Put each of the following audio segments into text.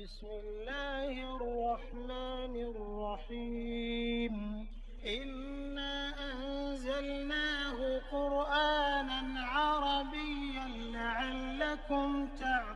بسم الله الرحمن الرحيم إنا أنزلناه قرآنا عربيا لعلكم تعلمون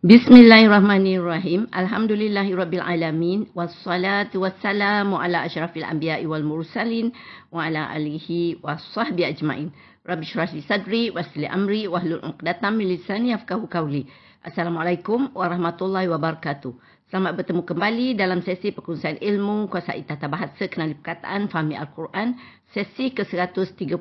Bismillahirrahmanirrahim. Alhamdulillahirrabbilalamin. Wassalatu wassalamu ala ashrafil anbiya wal mursalin wa ala alihi wa ajma'in. Rabbi syurah sadri wa amri wa hlul uqdatan milisani yafkahu kawli. Assalamualaikum warahmatullahi wabarakatuh. Selamat bertemu kembali dalam sesi perkongsian ilmu kuasa itata bahasa kenali perkataan fahmi Al-Quran sesi ke-136.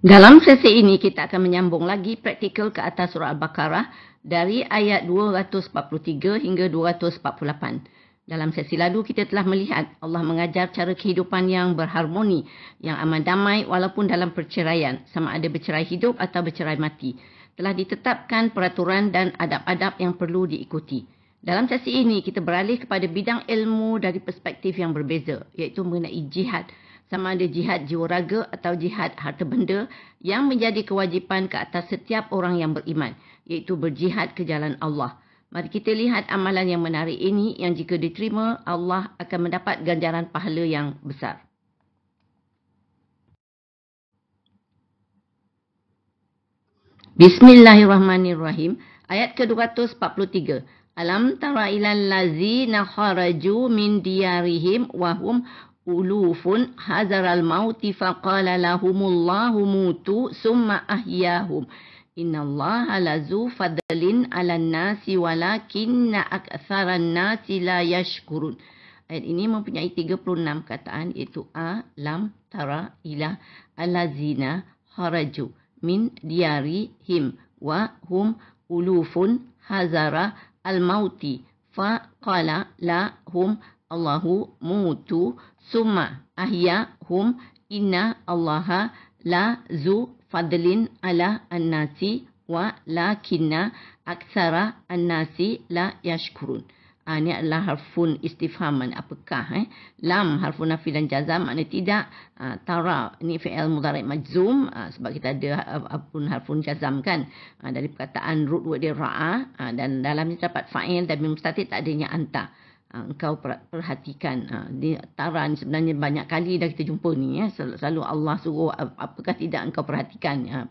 Dalam sesi ini kita akan menyambung lagi praktikal ke atas surah Al-Baqarah dari ayat 243 hingga 248. Dalam sesi lalu kita telah melihat Allah mengajar cara kehidupan yang berharmoni, yang aman damai walaupun dalam perceraian, sama ada bercerai hidup atau bercerai mati. Telah ditetapkan peraturan dan adab-adab yang perlu diikuti. Dalam sesi ini kita beralih kepada bidang ilmu dari perspektif yang berbeza iaitu mengenai jihad sama ada jihad jiwa raga atau jihad harta benda yang menjadi kewajipan ke atas setiap orang yang beriman iaitu berjihad ke jalan Allah. Mari kita lihat amalan yang menarik ini yang jika diterima Allah akan mendapat ganjaran pahala yang besar. Bismillahirrahmanirrahim. Ayat ke-243. Alam tara ilal lazina kharaju min diyarihim wahum ulufun hazaral mauti faqala lahumullahu mutu summa ahyahum. Innallaha lazu fadlin ala nasi walakinna aktharan nasi la yashkurun. Ayat ini mempunyai 36 kataan iaitu A, Lam, Tara, Ilah, Alazina, Haraju, Min, Diari, Him, Wa, Hum, Ulufun, Hazara, Al-Mauti, Fa, Qala, La, Hum, Allahu mutu summa ahya hum inna Allaha la zu fadlin ala annasi wa la kinna aksara annasi la yashkurun. Ha, ah, ini adalah harfun istifhaman. Apakah? Eh? Lam, harfun nafi dan jazam. Maknanya tidak. Ha, tara, ini fi'al mudarik majzum. Ha, sebab kita ada ha, ha, harfun, harfun jazam kan. Ha, dari perkataan root word dia ra'a. Ha, dan dalamnya dapat fa'il. dan mustatik tak adanya anta uh, engkau perhatikan ah, di taran sebenarnya banyak kali dah kita jumpa ni ya selalu Allah suruh apakah tidak engkau perhatikan uh,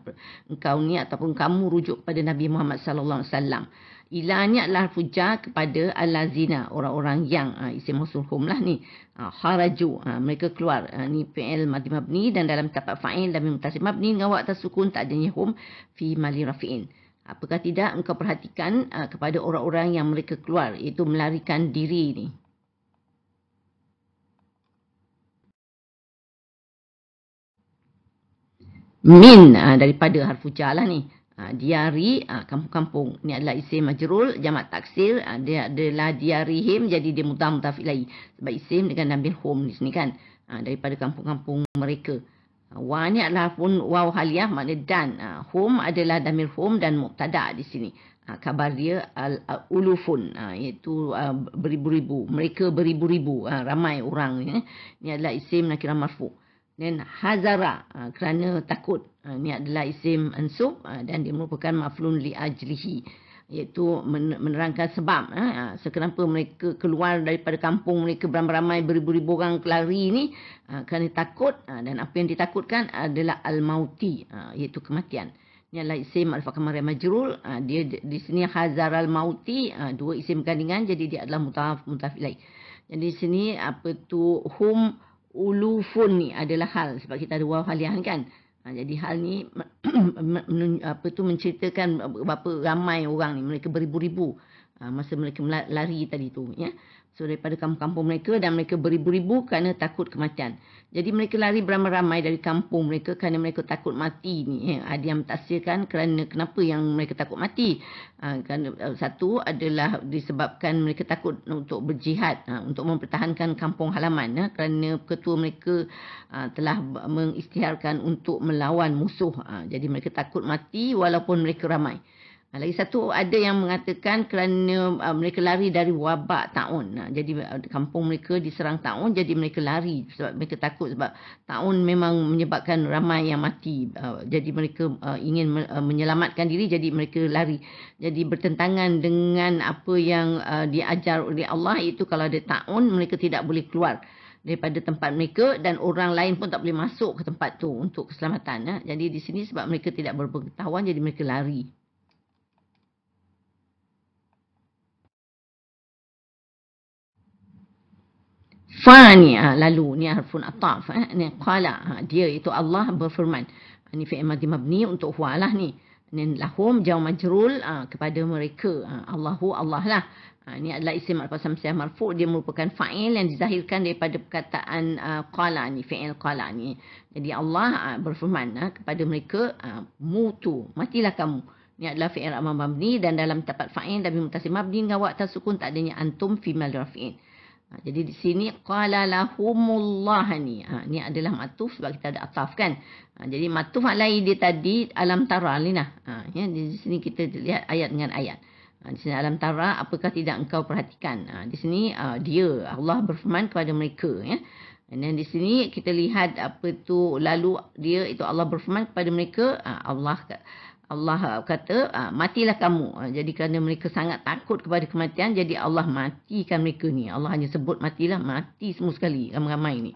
engkau ni ataupun kamu rujuk pada Nabi Muhammad sallallahu alaihi wasallam ilahnya adalah puja kepada alazina orang-orang yang uh, isim mausul lah ni uh, haraju mereka keluar ni fi'il madhi mabni dan dalam tapak fa'il dan mutasim mabni ngawak tasukun tak adanya hum fi mali rafi'in Apakah tidak engkau perhatikan uh, kepada orang-orang yang mereka keluar iaitu melarikan diri ini. Min uh, daripada harfu jalah ni. Uh, diari uh, kampung-kampung. Ini adalah isim majrul jamak taksir. Uh, dia adalah diarihim jadi dia mutah lagi Sebab isim dengan ambil home di sini kan. Uh, daripada kampung-kampung mereka. Wa ni adalah pun waw haliah makna dan. Ah, hum adalah damir hum dan muktada di sini. Ah, Kabar dia ah, ulufun iaitu beribu-ribu. Mereka beribu-ribu. Ramai orang. Ya. ni adalah isim nakira marfu. Dan hazara kerana takut. ni adalah isim ansub dan dia merupakan maflun li ajlihi iaitu menerangkan sebab eh, sekenapa mereka keluar daripada kampung mereka beramai-ramai beribu-ribu orang lari ini eh, ha, kerana takut eh, dan apa yang ditakutkan adalah al-mauti eh, iaitu kematian. Ini adalah isim Al-Fakamar Majrul. Eh, dia di sini Hazar al-Mauti. Eh, dua isim kandungan jadi dia adalah mutaf, mutaf ilai. Jadi di sini apa tu hum ulufun ni adalah hal sebab kita ada wawah halian kan. Ha, jadi hal ni apa tu menceritakan berapa ramai orang ni mereka beribu-ribu ha, masa mereka lari tadi tu ya. So daripada kampung-kampung mereka dan mereka beribu-ribu kerana takut kematian. Jadi mereka lari beramai-ramai dari kampung mereka kerana mereka takut mati ni. Ha, ada yang mentaksirkan kerana kenapa yang mereka takut mati. Ha, e, satu adalah disebabkan mereka takut untuk berjihad, ha, untuk mempertahankan kampung halaman. Kerana ketua mereka telah mengistiharkan untuk melawan musuh. Jadi mereka takut mati walaupun mereka ramai. Lagi satu ada yang mengatakan kerana uh, mereka lari dari wabak taun. Uh, jadi uh, kampung mereka diserang taun jadi mereka lari sebab mereka takut sebab taun memang menyebabkan ramai yang mati. Uh, jadi mereka uh, ingin me- uh, menyelamatkan diri jadi mereka lari. Jadi bertentangan dengan apa yang uh, diajar oleh Allah itu kalau ada taun mereka tidak boleh keluar daripada tempat mereka dan orang lain pun tak boleh masuk ke tempat tu untuk keselamatan. Uh. Jadi di sini sebab mereka tidak berpengetahuan jadi mereka lari. Fani ha, lalu ni ah, harfun ataf eh ni qala ha, dia itu Allah berfirman ni fi'il madhi mabni untuk huwa lah ni ni lahum jaw majrul ha, kepada mereka ha, Allahu Allah lah ha, ni adalah isim marfu samsiah marfu dia merupakan fa'il yang dizahirkan daripada perkataan uh, qala ni fi'il qala ni jadi Allah ha, berfirman ha, kepada mereka ha, mutu matilah kamu ini adalah fi'il amam mabni dan dalam tapat fa'in dan mutasim mabni dengan waktu sukun tak adanya antum fi'il rafi'in. Ha, jadi di sini qala lahumullah ni. Ha, ni adalah matuf sebab kita ada ataf kan. Ha, jadi matuf alai dia tadi alam tara alina. Lah. Ha, ya, di sini kita lihat ayat dengan ayat. Ha, di sini alam tara apakah tidak engkau perhatikan. Ha, di sini uh, dia Allah berfirman kepada mereka. Ya. Dan di sini kita lihat apa tu lalu dia itu Allah berfirman kepada mereka. Ha, Allah Allah uh, kata uh, matilah kamu uh, jadi kerana mereka sangat takut kepada kematian jadi Allah matikan mereka ni Allah hanya sebut matilah mati semua sekali ramai-ramai ni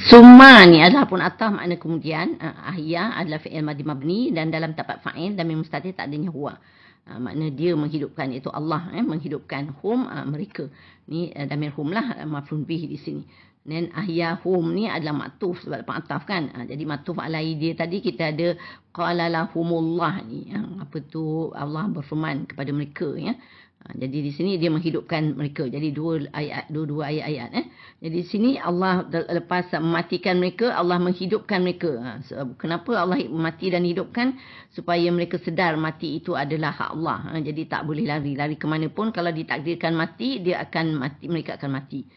Suma ni adalah pun atas makna kemudian. Uh, ahiyah adalah fi'il madi mabni dan dalam tapat fa'il dan mustatir tak adanya huwa. Uh, makna dia menghidupkan iaitu Allah eh, menghidupkan hum uh, mereka. Ni uh, damir hum lah uh, maflun bih di sini. Dan ahyahum ni adalah matuf sebab ma'taf kan. Ha, jadi matuf alai dia tadi kita ada qala ni. Ha, apa tu Allah berfirman kepada mereka ya. Ha, jadi di sini dia menghidupkan mereka. Jadi dua ayat dua dua ayat-ayat eh. Jadi di sini Allah lepas mematikan mereka, Allah menghidupkan mereka. Ha, so, kenapa Allah mati dan hidupkan? Supaya mereka sedar mati itu adalah hak Allah. Ha, jadi tak boleh lari-lari ke mana pun kalau ditakdirkan mati, dia akan mati, mereka akan mati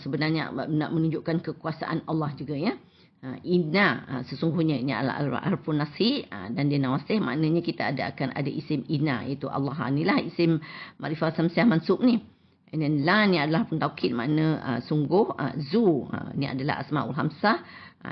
sebenarnya nak menunjukkan kekuasaan Allah juga ya. Ha, inna ha, sesungguhnya ini adalah al-arfu nasi ha, dan dia nawasih maknanya kita ada akan ada isim inna itu Allah inilah isim marifah samsiah mansub ni. And then la ni adalah pentaukid makna uh, sungguh zu uh, ni adalah asmaul hamsah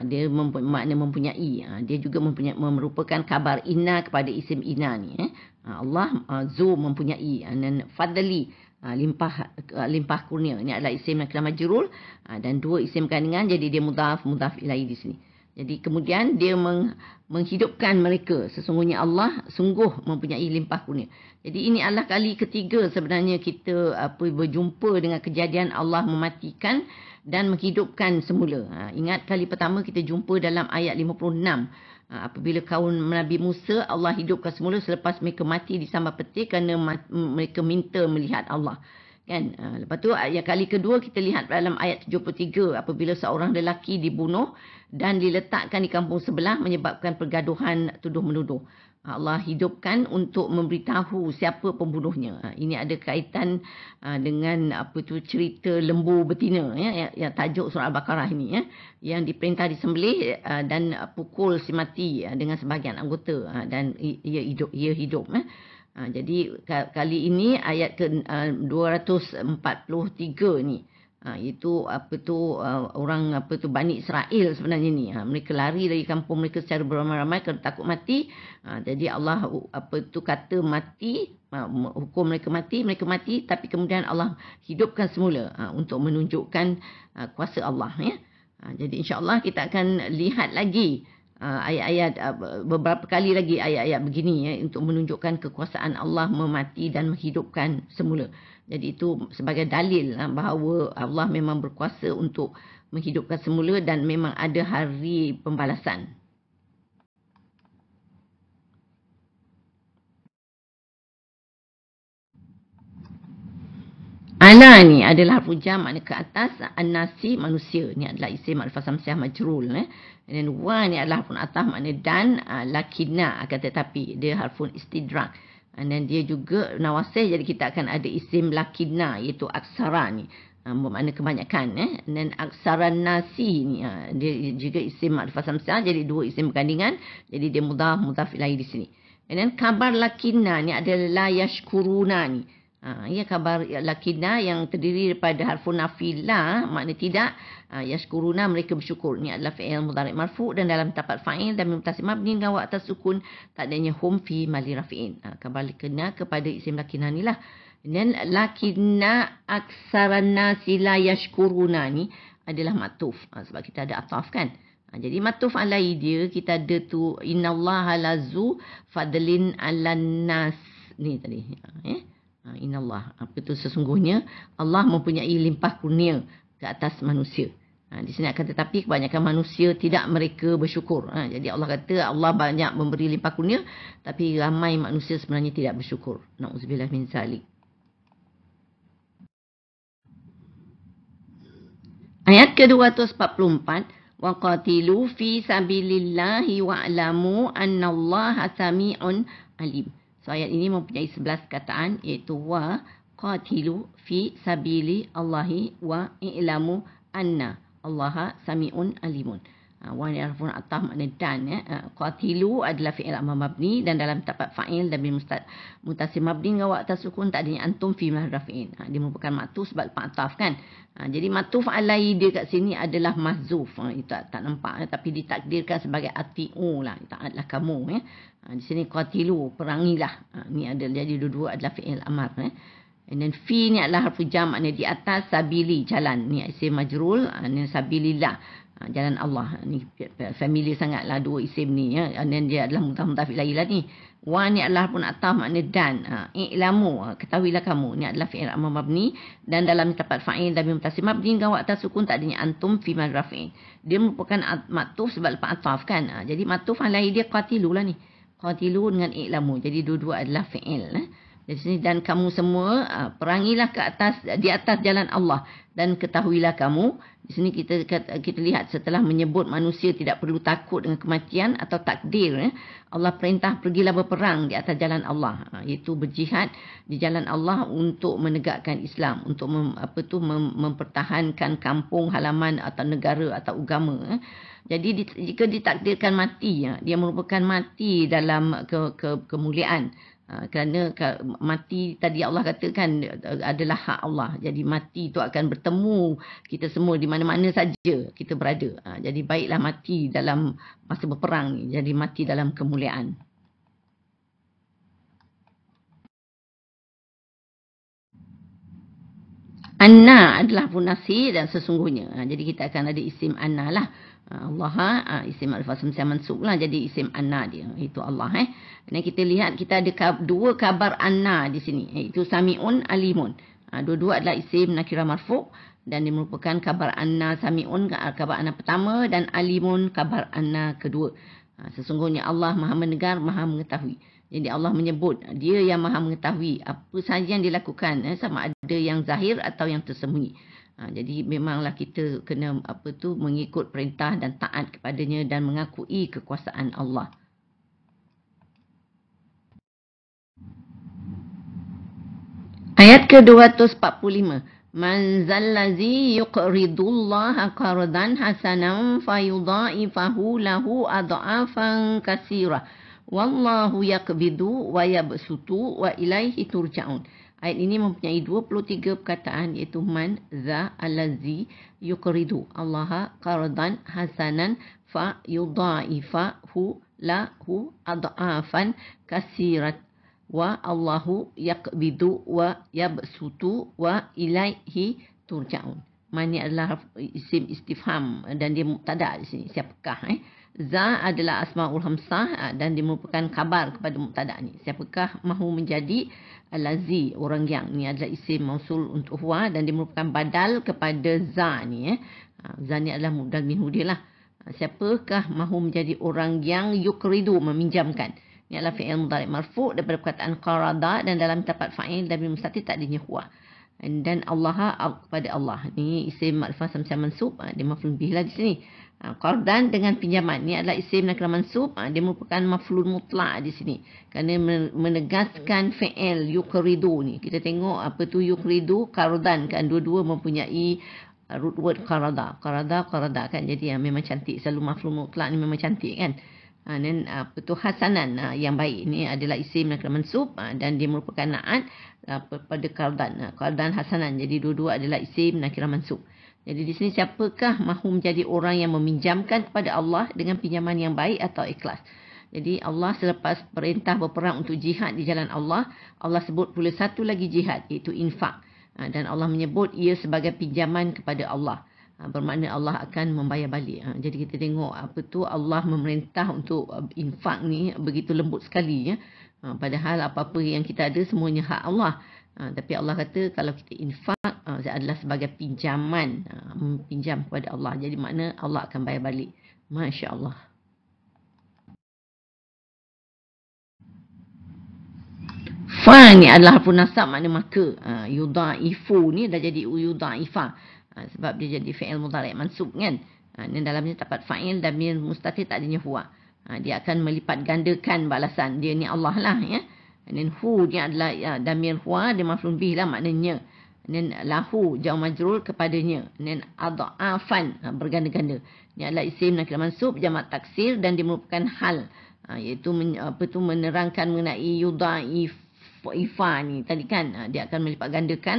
dia memp- mempunyai uh, dia juga mempunyai merupakan kabar inna kepada isim inna ni eh. Allah zu mempunyai and fadli Ah, limpah ah, limpah kurnia. Ini adalah isim nakirah majrur ah, dan dua isim kandungan jadi dia mudaf, mudaf ilai di sini. Jadi kemudian dia meng, menghidupkan mereka. Sesungguhnya Allah sungguh mempunyai limpah kurnia. Jadi ini adalah kali ketiga sebenarnya kita apa berjumpa dengan kejadian Allah mematikan dan menghidupkan semula. Ha, ingat kali pertama kita jumpa dalam ayat 56. Ha, apabila kaum Nabi Musa Allah hidupkan semula selepas mereka mati di disambar peti kerana mereka minta melihat Allah kan ha, lepas tu yang kali kedua kita lihat dalam ayat 73 apabila seorang lelaki dibunuh dan diletakkan di kampung sebelah menyebabkan pergaduhan tuduh menuduh Allah hidupkan untuk memberitahu siapa pembunuhnya. Ha, ini ada kaitan ha, dengan apa tu cerita lembu betina ya, ya yang tajuk surah al-baqarah ini ya yang diperintah disembelih ha, dan pukul si mati dengan sebahagian anggota dan ia hidup ia hidup ya. jadi kali ini ayat ke 243 ni Ha, itu apa tu uh, orang apa tu Bani Israel sebenarnya ni. Ha, mereka lari dari kampung mereka secara beramai-ramai kerana takut mati. Ha, jadi Allah apa tu kata mati, ha, hukum mereka mati, mereka mati tapi kemudian Allah hidupkan semula ha, untuk menunjukkan uh, kuasa Allah ya. Ha, jadi insyaallah kita akan lihat lagi ha, ayat-ayat uh, beberapa kali lagi ayat-ayat begini ya untuk menunjukkan kekuasaan Allah memati dan menghidupkan semula. Jadi itu sebagai dalil ah, bahawa Allah memang berkuasa untuk menghidupkan semula dan memang ada hari pembalasan. Ana ni adalah huruf makna ke atas. Anasi manusia. Ni adalah isim alfa samsiah majrul. Eh. And then wa ni adalah huruf atas makna dan. Uh, ah, lakina kata tetapi. Dia huruf istidrak. Uh, dan dia juga nawasih jadi kita akan ada isim lakina iaitu aksara ni. Ah, bermakna kebanyakan. Eh? Dan aksara nasi ni. Ah, dia juga isim makrifat samsa. Jadi dua isim bergandingan. Jadi dia mudah mudah ilahi di sini. Dan kabar lakina ni adalah layash kuruna ni. Ha, ia ya khabar lakina yang terdiri daripada harfun nafila, lah. makna tidak. Ha, yang mereka bersyukur. Ini adalah fi'il mudarik marfu dan dalam tapat fa'il dan mutasim mabni dengan wak atas sukun. Tak adanya hum fi mali rafi'in. Ha, khabar lakina kepada isim lakina ni lah. Dan lakina aksarana nasila yashkuruna ni adalah matuf. Ha, sebab kita ada ataf kan. Ha, jadi matuf alai dia kita ada tu inna allaha lazu fadlin ala nas. Ni tadi. Ha, eh? Ah, inallah apa ah, itu sesungguhnya Allah mempunyai limpah kurnia ke atas manusia ha, di sini akan tetapi kebanyakan manusia tidak mereka bersyukur ha, jadi Allah kata Allah banyak memberi limpah kurnia tapi ramai manusia sebenarnya tidak bersyukur nauzubillah min zalik ayat ke-244 waqatilu fi sabilillahi wa'lamu Allah samiun alim So ayat ini mempunyai 11 kataan iaitu wa qatilu fi sabili Allahi wa i'lamu anna Allaha sami'un alimun. Ha, wan yarfu atah makna dan ya eh. ha, qatilu adalah fi'il amr mabni dan dalam tempat fa'il dan bil mustat mutasim mabni dengan waqta sukun tak adanya antum fi mahl rafin ha, dia merupakan matu sebab pa'taf kan ha, jadi matuf alai dia kat sini adalah mazuf ha, itu tak, tak nampak ya. tapi ditakdirkan sebagai atiu lah taatlah kamu ya ha, di sini qatilu perangilah ha, ni adalah jadi dua-dua adalah fi'il amr ya And then fi ni adalah harfu jam makna di atas sabili jalan ni isim majrul ha, ni sabilillah Ha, jalan Allah ni familiar sangatlah dua isim ni ya dan dia adalah mutamtafi lagi lah ni wa ni adalah pun atam makna dan ha, i'lamu ha, ketahuilah kamu ni adalah fi'il amma mabni dan dalam tempat fa'il dan mutasim mabni dengan waktu sukun tak adanya antum fi marrafin dia merupakan matuf sebab lepas ataf kan ha, jadi matuf lain dia qatilu lah ni qatilu dengan i'lamu jadi dua-dua adalah fi'il eh? Ha di sini dan kamu semua ah, perangilah ke atas di atas jalan Allah dan ketahuilah kamu di sini kita kita lihat setelah menyebut manusia tidak perlu takut dengan kematian atau takdir eh. Allah perintah pergilah berperang di atas jalan Allah ah, iaitu berjihad di jalan Allah untuk menegakkan Islam untuk mem, apa tu mem, mempertahankan kampung halaman atau negara atau agama eh. jadi jika ditakdirkan mati ah, dia merupakan mati dalam ke, ke, kemuliaan Ha, kerana mati tadi Allah katakan eh, adalah hak Allah. Jadi mati itu akan bertemu kita semua di mana-mana saja kita berada. Ha, jadi baiklah mati dalam masa berperang ni. Jadi mati dalam kemuliaan. Anna adalah punasi dan sesungguhnya. Ha, jadi kita akan ada isim Anna lah. Ha, Allah ha, isim alfa samsia mansub lah jadi isim anna dia itu Allah eh dan kita lihat kita ada dua kabar anna di sini itu samiun alimun ha, dua-dua adalah isim nakira marfu dan dia merupakan kabar anna samiun kabar anna pertama dan alimun kabar anna kedua ha, sesungguhnya Allah maha mendengar maha mengetahui jadi Allah menyebut dia yang maha mengetahui apa sahaja yang dilakukan eh, sama ada yang zahir atau yang tersembunyi. Ha, jadi memanglah kita kena apa tu mengikut perintah dan taat kepadanya dan mengakui kekuasaan Allah. Ayat ke-245. Man zallazi yuqridullah qardan hasanan fayudha'ifahu lahu adha'afan kasirah. Wallahu Yakbidu wa yabsutu wa ilaihi turja'un. Ayat ini mempunyai 23 perkataan iaitu man za allazi yuqridu Allah qardan hasanan fa yudha'ifa hu la hu ad'afan kasirat wa Allahu Yakbidu wa yabsutu wa ilaihi turja'un. Man ini adalah isim istifham dan dia tak ada di sini siapakah eh. Za adalah asma'ul hamsah ah, dan dia merupakan khabar kepada muqtada ni. Siapakah mahu menjadi ah, lazi orang yang ni adalah isim mausul untuk huwa dan dia merupakan badal kepada za ni. Eh. Ah, za ni adalah mudal min hudil lah. Siapakah mahu menjadi orang yang yukridu meminjamkan. Ini adalah fi'il mudalik marfu daripada perkataan qarada dan dalam tapat fa'il dan mustati tak adanya huwa. Dan Allah kepada Allah. Ini isim ma'rifah sama-sama mansub. Dia maflum bih di sini. Ha, qardan dengan pinjaman. Ini adalah isim nakra mansub. Ha, dia merupakan maflun mutlak di sini. Kerana menegaskan fi'il yukridu ni. Kita tengok apa tu yukridu, qardan kan. Dua-dua mempunyai uh, root word qarada. Qarada, qarada kan. Jadi ya, memang cantik. Selalu maflun mutlak ni memang cantik kan. Ha, dan apa tu hasanan yang baik. Ini adalah isim nakra mansub. Ha, dan dia merupakan na'at pada qardan. Ha, qardan hasanan. Jadi dua-dua adalah isim nakra mansub. Ha, jadi di sini siapakah mahu menjadi orang yang meminjamkan kepada Allah dengan pinjaman yang baik atau ikhlas? Jadi Allah selepas perintah berperang untuk jihad di jalan Allah, Allah sebut pula satu lagi jihad iaitu infak. Ha, dan Allah menyebut ia sebagai pinjaman kepada Allah. Ha, bermakna Allah akan membayar balik. Ha, jadi kita tengok apa tu Allah memerintah untuk uh, infak ni begitu lembut sekali. Ya. Padahal apa-apa yang kita ada semuanya hak Allah. Ha, tapi Allah kata kalau kita infak ha, adalah sebagai pinjaman. Ha, pinjam kepada Allah. Jadi makna Allah akan bayar balik. Masya Allah. Fa ni adalah harfu nasab makna maka. Ha, yudha'ifu ni dah jadi yudha'ifa. Ha, sebab dia jadi fi'il mutalik mansub kan. Ha, ni dalamnya dapat fa'il dan mustatir tak adanya huwa. Ha, dia akan melipat gandakan balasan. Dia ni Allah lah ya. Ha, dan hu ni adalah ya, damir huwa ah, dia maflum bih lah maknanya. Dan lahu jauh majrul kepadanya. Dan adha'afan ha, berganda-ganda. Ini adalah isim nakil mansub jamak taksir dan dia merupakan hal. Ha, iaitu men, apa tu, menerangkan mengenai yudha'ifa ni. Tadi kan ha, dia akan melipat gandakan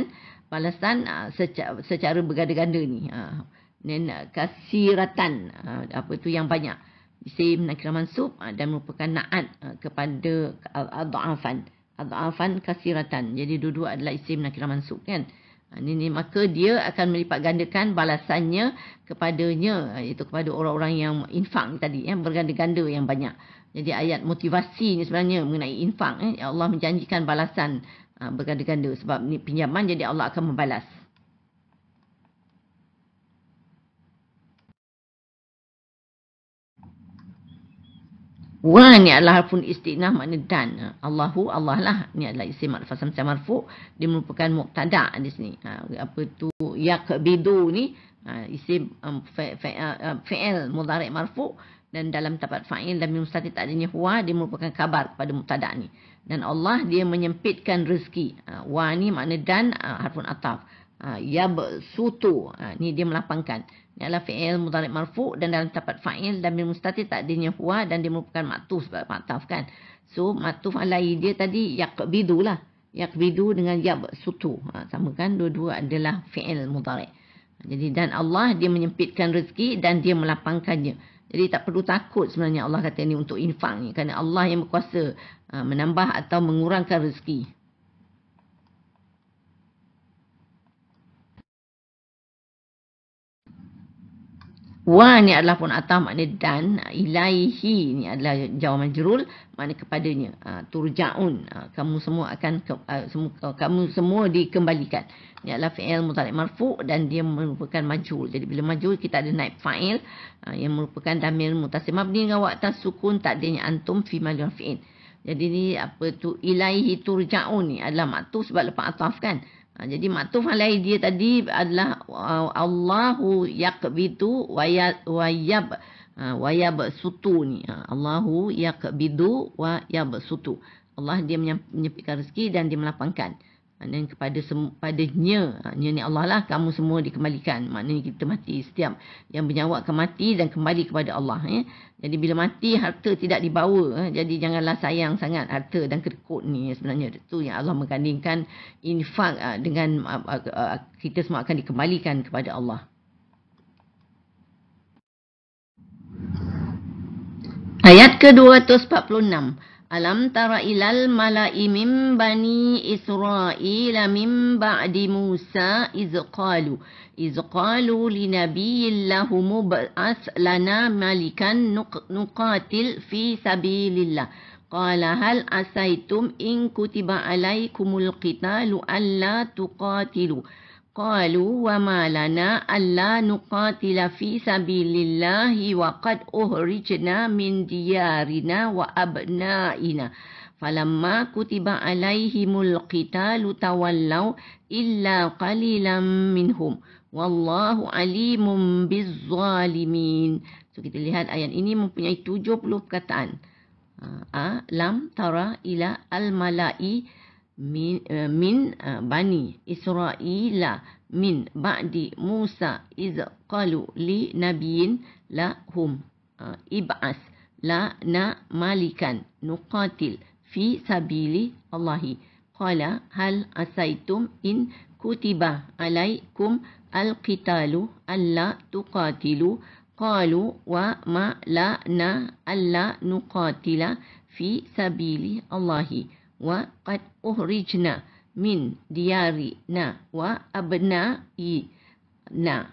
balasan ha, secara, secara berganda-ganda ni. Ha. Dan kasiratan ha, apa tu yang banyak. Isim menakira mansub uh, dan merupakan na'at uh, kepada al-adha'afan. Al-adha'afan kasiratan. Jadi dua-dua adalah isim menakira mansub kan. Ini, ah, ini maka dia akan melipat gandakan balasannya kepadanya iaitu kepada orang-orang yang infak tadi ya berganda-ganda yang banyak. Jadi ayat motivasi ni sebenarnya mengenai infak eh. ya Allah menjanjikan balasan berganda-ganda sebab ni pinjaman jadi Allah akan membalas. Wa ni adalah harfun istiqnah makna dan. Ha, Allahu Allah lah. Ni adalah isim marfu. Samsa marfu. Dia merupakan muqtada di sini. Ha, apa tu? Yaqbidu ni. Ha, isim um, fa'il fa, uh, uh mudarik marfu. Dan dalam tapat fa'il dan mustati tak adanya huwa. Dia merupakan kabar pada muqtada ni. Dan Allah dia menyempitkan rezeki. Ha, wa ni makna dan ha, uh, harfun ataf. Ha, Yab sutu. Ha, ni dia melapangkan. Ini adalah fi'il mudarik marfu dan dalam tapat fa'il dan bin mustatir takdirnya huwa dan dia merupakan maktuf sebab maktuf kan. So maktuf alai dia tadi yakbidu lah. Yakbidu dengan yab sutu. Ha, sama kan dua-dua adalah fi'il mudarik. Jadi dan Allah dia menyempitkan rezeki dan dia melapangkannya. Jadi tak perlu takut sebenarnya Allah kata ini untuk infak ni. Kerana Allah yang berkuasa ha, menambah atau mengurangkan rezeki. Wa ni adalah pun atas makna dan. Ilaihi ni adalah jawaman majrul. Makna kepadanya. Ah, turja'un. Ah, kamu semua akan. Ah, kamu semua dikembalikan. Ni adalah fi'il mutalik marfu. Dan dia merupakan majul Jadi bila majul kita ada naib fa'il. Yang merupakan damir mutasim. Mabni dengan waktu sukun tak adanya antum fi majrul fi'il. Jadi ni apa tu. Ilaihi turja'un ni adalah maktu sebab lepas ataf kan. Ha, jadi maktuf alaih dia tadi adalah uh, Allahu Yakbidu wa yab wa yab ha, sutu ni. Ha, Allahu yakbidu wa yab sutu. Allah dia menyempitkan rezeki dan dia melapangkan dan kepada padanya nya ni Allah lah kamu semua dikembalikan maknanya kita mati setiap yang bernyawa akan mati dan kembali kepada Allah ya jadi bila mati harta tidak dibawa ya. jadi janganlah sayang sangat harta dan kerkut ni ya, sebenarnya itu yang Allah menggandingkan infak ah, dengan ah, ah, kita semua akan dikembalikan kepada Allah ayat ke-246 Alam tara ilal mala'i min bani Israila min ba'di Musa iz qalu iz qalu li lahum ba'ath lana malikan nuqatil fi sabilillah qala hal asaitum in kutiba alaykumul qitalu alla tuqatilu Qalu wa ma lana alla nuqatila fi sabilillahi wa qad uhrijna min diyarina wa abnaina. Falamma kutiba alaihimul qitalu tawallau illa qalilan minhum. Wallahu alimun bizzalimin. So kita lihat ayat ini mempunyai 70 perkataan. A, ah, ah, lam, tara, ila, al-malai, al-malai min, uh, min uh, bani Israila min ba'di Musa iz qalu li nabiyin la hum uh, eh, ib'as la na malikan nuqatil fi sabili Allahi. Qala hal asaitum in kutiba alaikum al-qitalu alla tuqatilu qalu wa ma la na alla nuqatila fi sabili Allahi wa qad uhrijna min diyarina wa abna'ina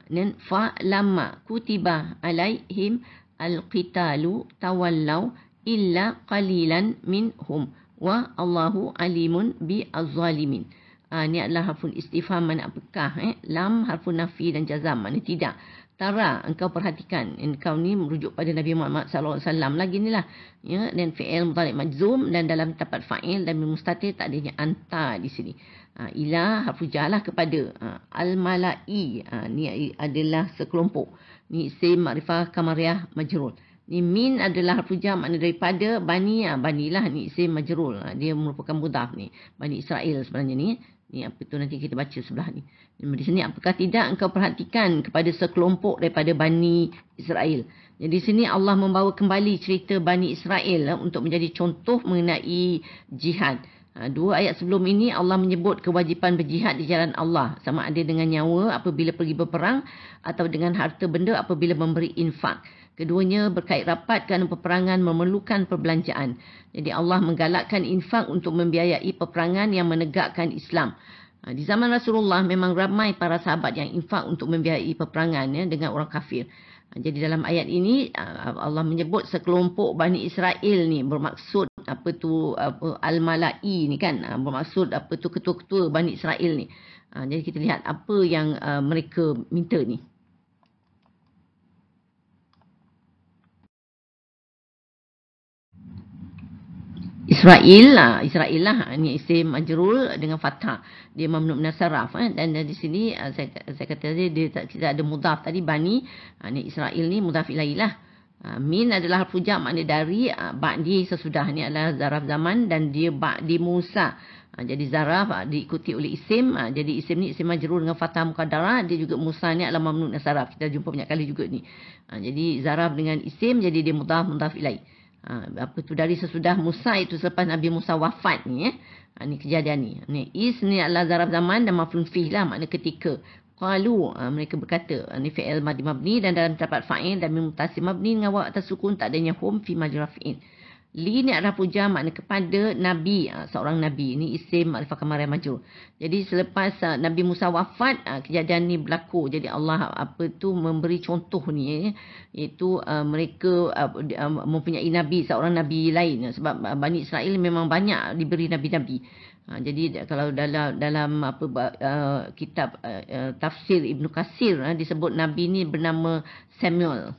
nan fa lama kutiba alaihim alqitalu tawallau illa qalilan minhum wa Allahu alimun bi azzalimin ha, ni adalah harfun istifham mana apakah eh? lam harfun nafi dan jazam mana tidak Tara, engkau perhatikan. Engkau ni merujuk pada Nabi Muhammad SAW lagi ni lah. Ya, dan fi'il mutalik majzum. Dan dalam tapat fa'il dan mustatir tak adanya anta di sini. Ha, ilah, harfu jalah kepada. Ha, Al-malai. Ha, ni adalah sekelompok. Ni isim ma'rifah kamariah majrul. Ni min adalah harfu jah makna daripada bani. Ha, bani lah ni isim majrul. Ha, dia merupakan mudaf ni. Bani Israel sebenarnya ni. Ini apa tu nanti kita baca sebelah ni. Di sini apakah tidak engkau perhatikan kepada sekelompok daripada Bani Israel. Jadi sini Allah membawa kembali cerita Bani Israel eh, untuk menjadi contoh mengenai jihad. Ha, dua ayat sebelum ini Allah menyebut kewajipan berjihad di jalan Allah. Sama ada dengan nyawa apabila pergi berperang atau dengan harta benda apabila memberi infak. Keduanya berkait rapat kerana peperangan memerlukan perbelanjaan. Jadi Allah menggalakkan infak untuk membiayai peperangan yang menegakkan Islam. Ha, di zaman Rasulullah memang ramai para sahabat yang infak untuk membiayai peperangan ya, dengan orang kafir. Ha, jadi dalam ayat ini ha, Allah menyebut sekelompok Bani Israel ni bermaksud apa tu Al-Malai ni kan. Bermaksud apa tu ketua-ketua Bani Israel ni. Jadi kita lihat apa yang mereka minta ni. Israel lah, Israel lah. Ini ha, isim majrul dengan fathah. Dia memenuhi nasaraf. Eh. Ha. Dan di sini, ha, saya, saya kata tadi, dia tak, kita ada mudaf. Tadi, bani, ini Israel ni mudaf ilahi lah. Min adalah harfu jam, dari ba'di sesudah. Ini adalah zaraf zaman dan dia ba'di Musa. Jadi zaraf diikuti oleh isim. Jadi isim ni isim majrul dengan fathah mukadara. Dia juga Musa ni adalah memenuhi nasaraf. Kita jumpa banyak kali juga ni. Jadi zaraf dengan isim, jadi dia mudaf, mudaf ilahi. Ha, apa tu dari sesudah Musa itu selepas Nabi Musa wafat ni eh. Ha, ni kejadian ni. Ni is ni adalah zaraf zaman dan maful fih lah makna ketika. Qalu ha, mereka berkata ha, ni fi'il madhi mabni dan dalam terdapat fa'il dan mutasim mabni dengan wa'at sukun tak adanya hum fi majrafin. Li ni adalah puja makna kepada Nabi, ah, seorang Nabi. Ini isim Alifah Kamar yang maju. Jadi selepas ah, Nabi Musa wafat, ah, kejadian ni berlaku. Jadi Allah apa tu memberi contoh ni. Eh, iaitu mereka mempunyai Nabi, seorang Nabi lain. Sebab Bani Israel memang banyak diberi Nabi-Nabi. jadi kalau dalam dalam apa kitab tafsir Ibn Qasir disebut nabi ni bernama Samuel.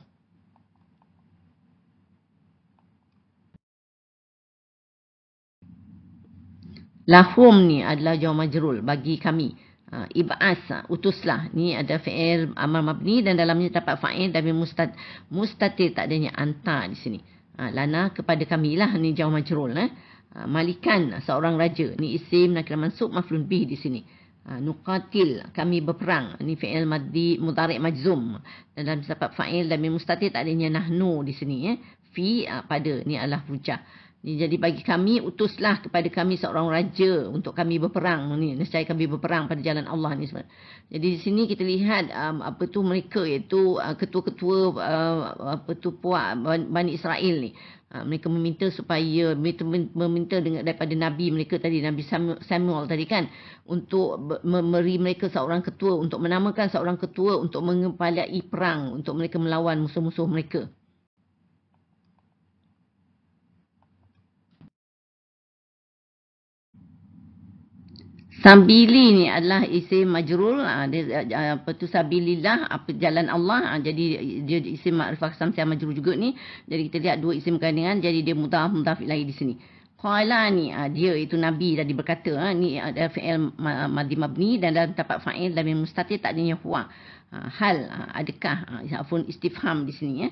Lahum ni adalah jawab majrul bagi kami. Uh, ibas, ha, utuslah. Ni ada fi'il amal mabni dan dalamnya terdapat fa'il dari mustad mustatir tak adanya anta di sini. Ha, lana kepada kamilah ni jawab majrul. Eh. Ha, malikan seorang raja. Ni isim nak masuk maflun bih di sini. Ha, nukatil, kami berperang. Ni fi'il maddi mutarik majzum. Dan dalam terdapat fa'il dari mustatir tak adanya nahnu di sini. Eh. Fi uh, pada ni adalah hujah. Ni ya, jadi bagi kami utuslah kepada kami seorang raja untuk kami berperang ni nescaya kami berperang pada jalan Allah ni sebenarnya. Jadi di sini kita lihat um, apa tu mereka iaitu uh, ketua-ketua uh, apa tu puak Bani Israel ni. Uh, mereka meminta supaya mereka meminta dengan daripada nabi mereka tadi Nabi Samuel, Samuel tadi kan untuk memberi mereka seorang ketua untuk menamakan seorang ketua untuk mengepalai perang untuk mereka melawan musuh-musuh mereka. Sabili ni adalah isim majrul. Ah, ah, apa tu sabilillah, apa jalan Allah. Ah, jadi dia isim ma'rifah samsiah majrul juga ni. Jadi kita lihat dua isim gandingan. Jadi dia mudah mudah lagi di sini. Qala ni ah, dia itu Nabi tadi berkata ah, ni ada fi'il madhi mabni dan dalam tapak fa'il dalam mustati tak adanya huwa. Ah, hal adakah ataupun istifham di sini ya.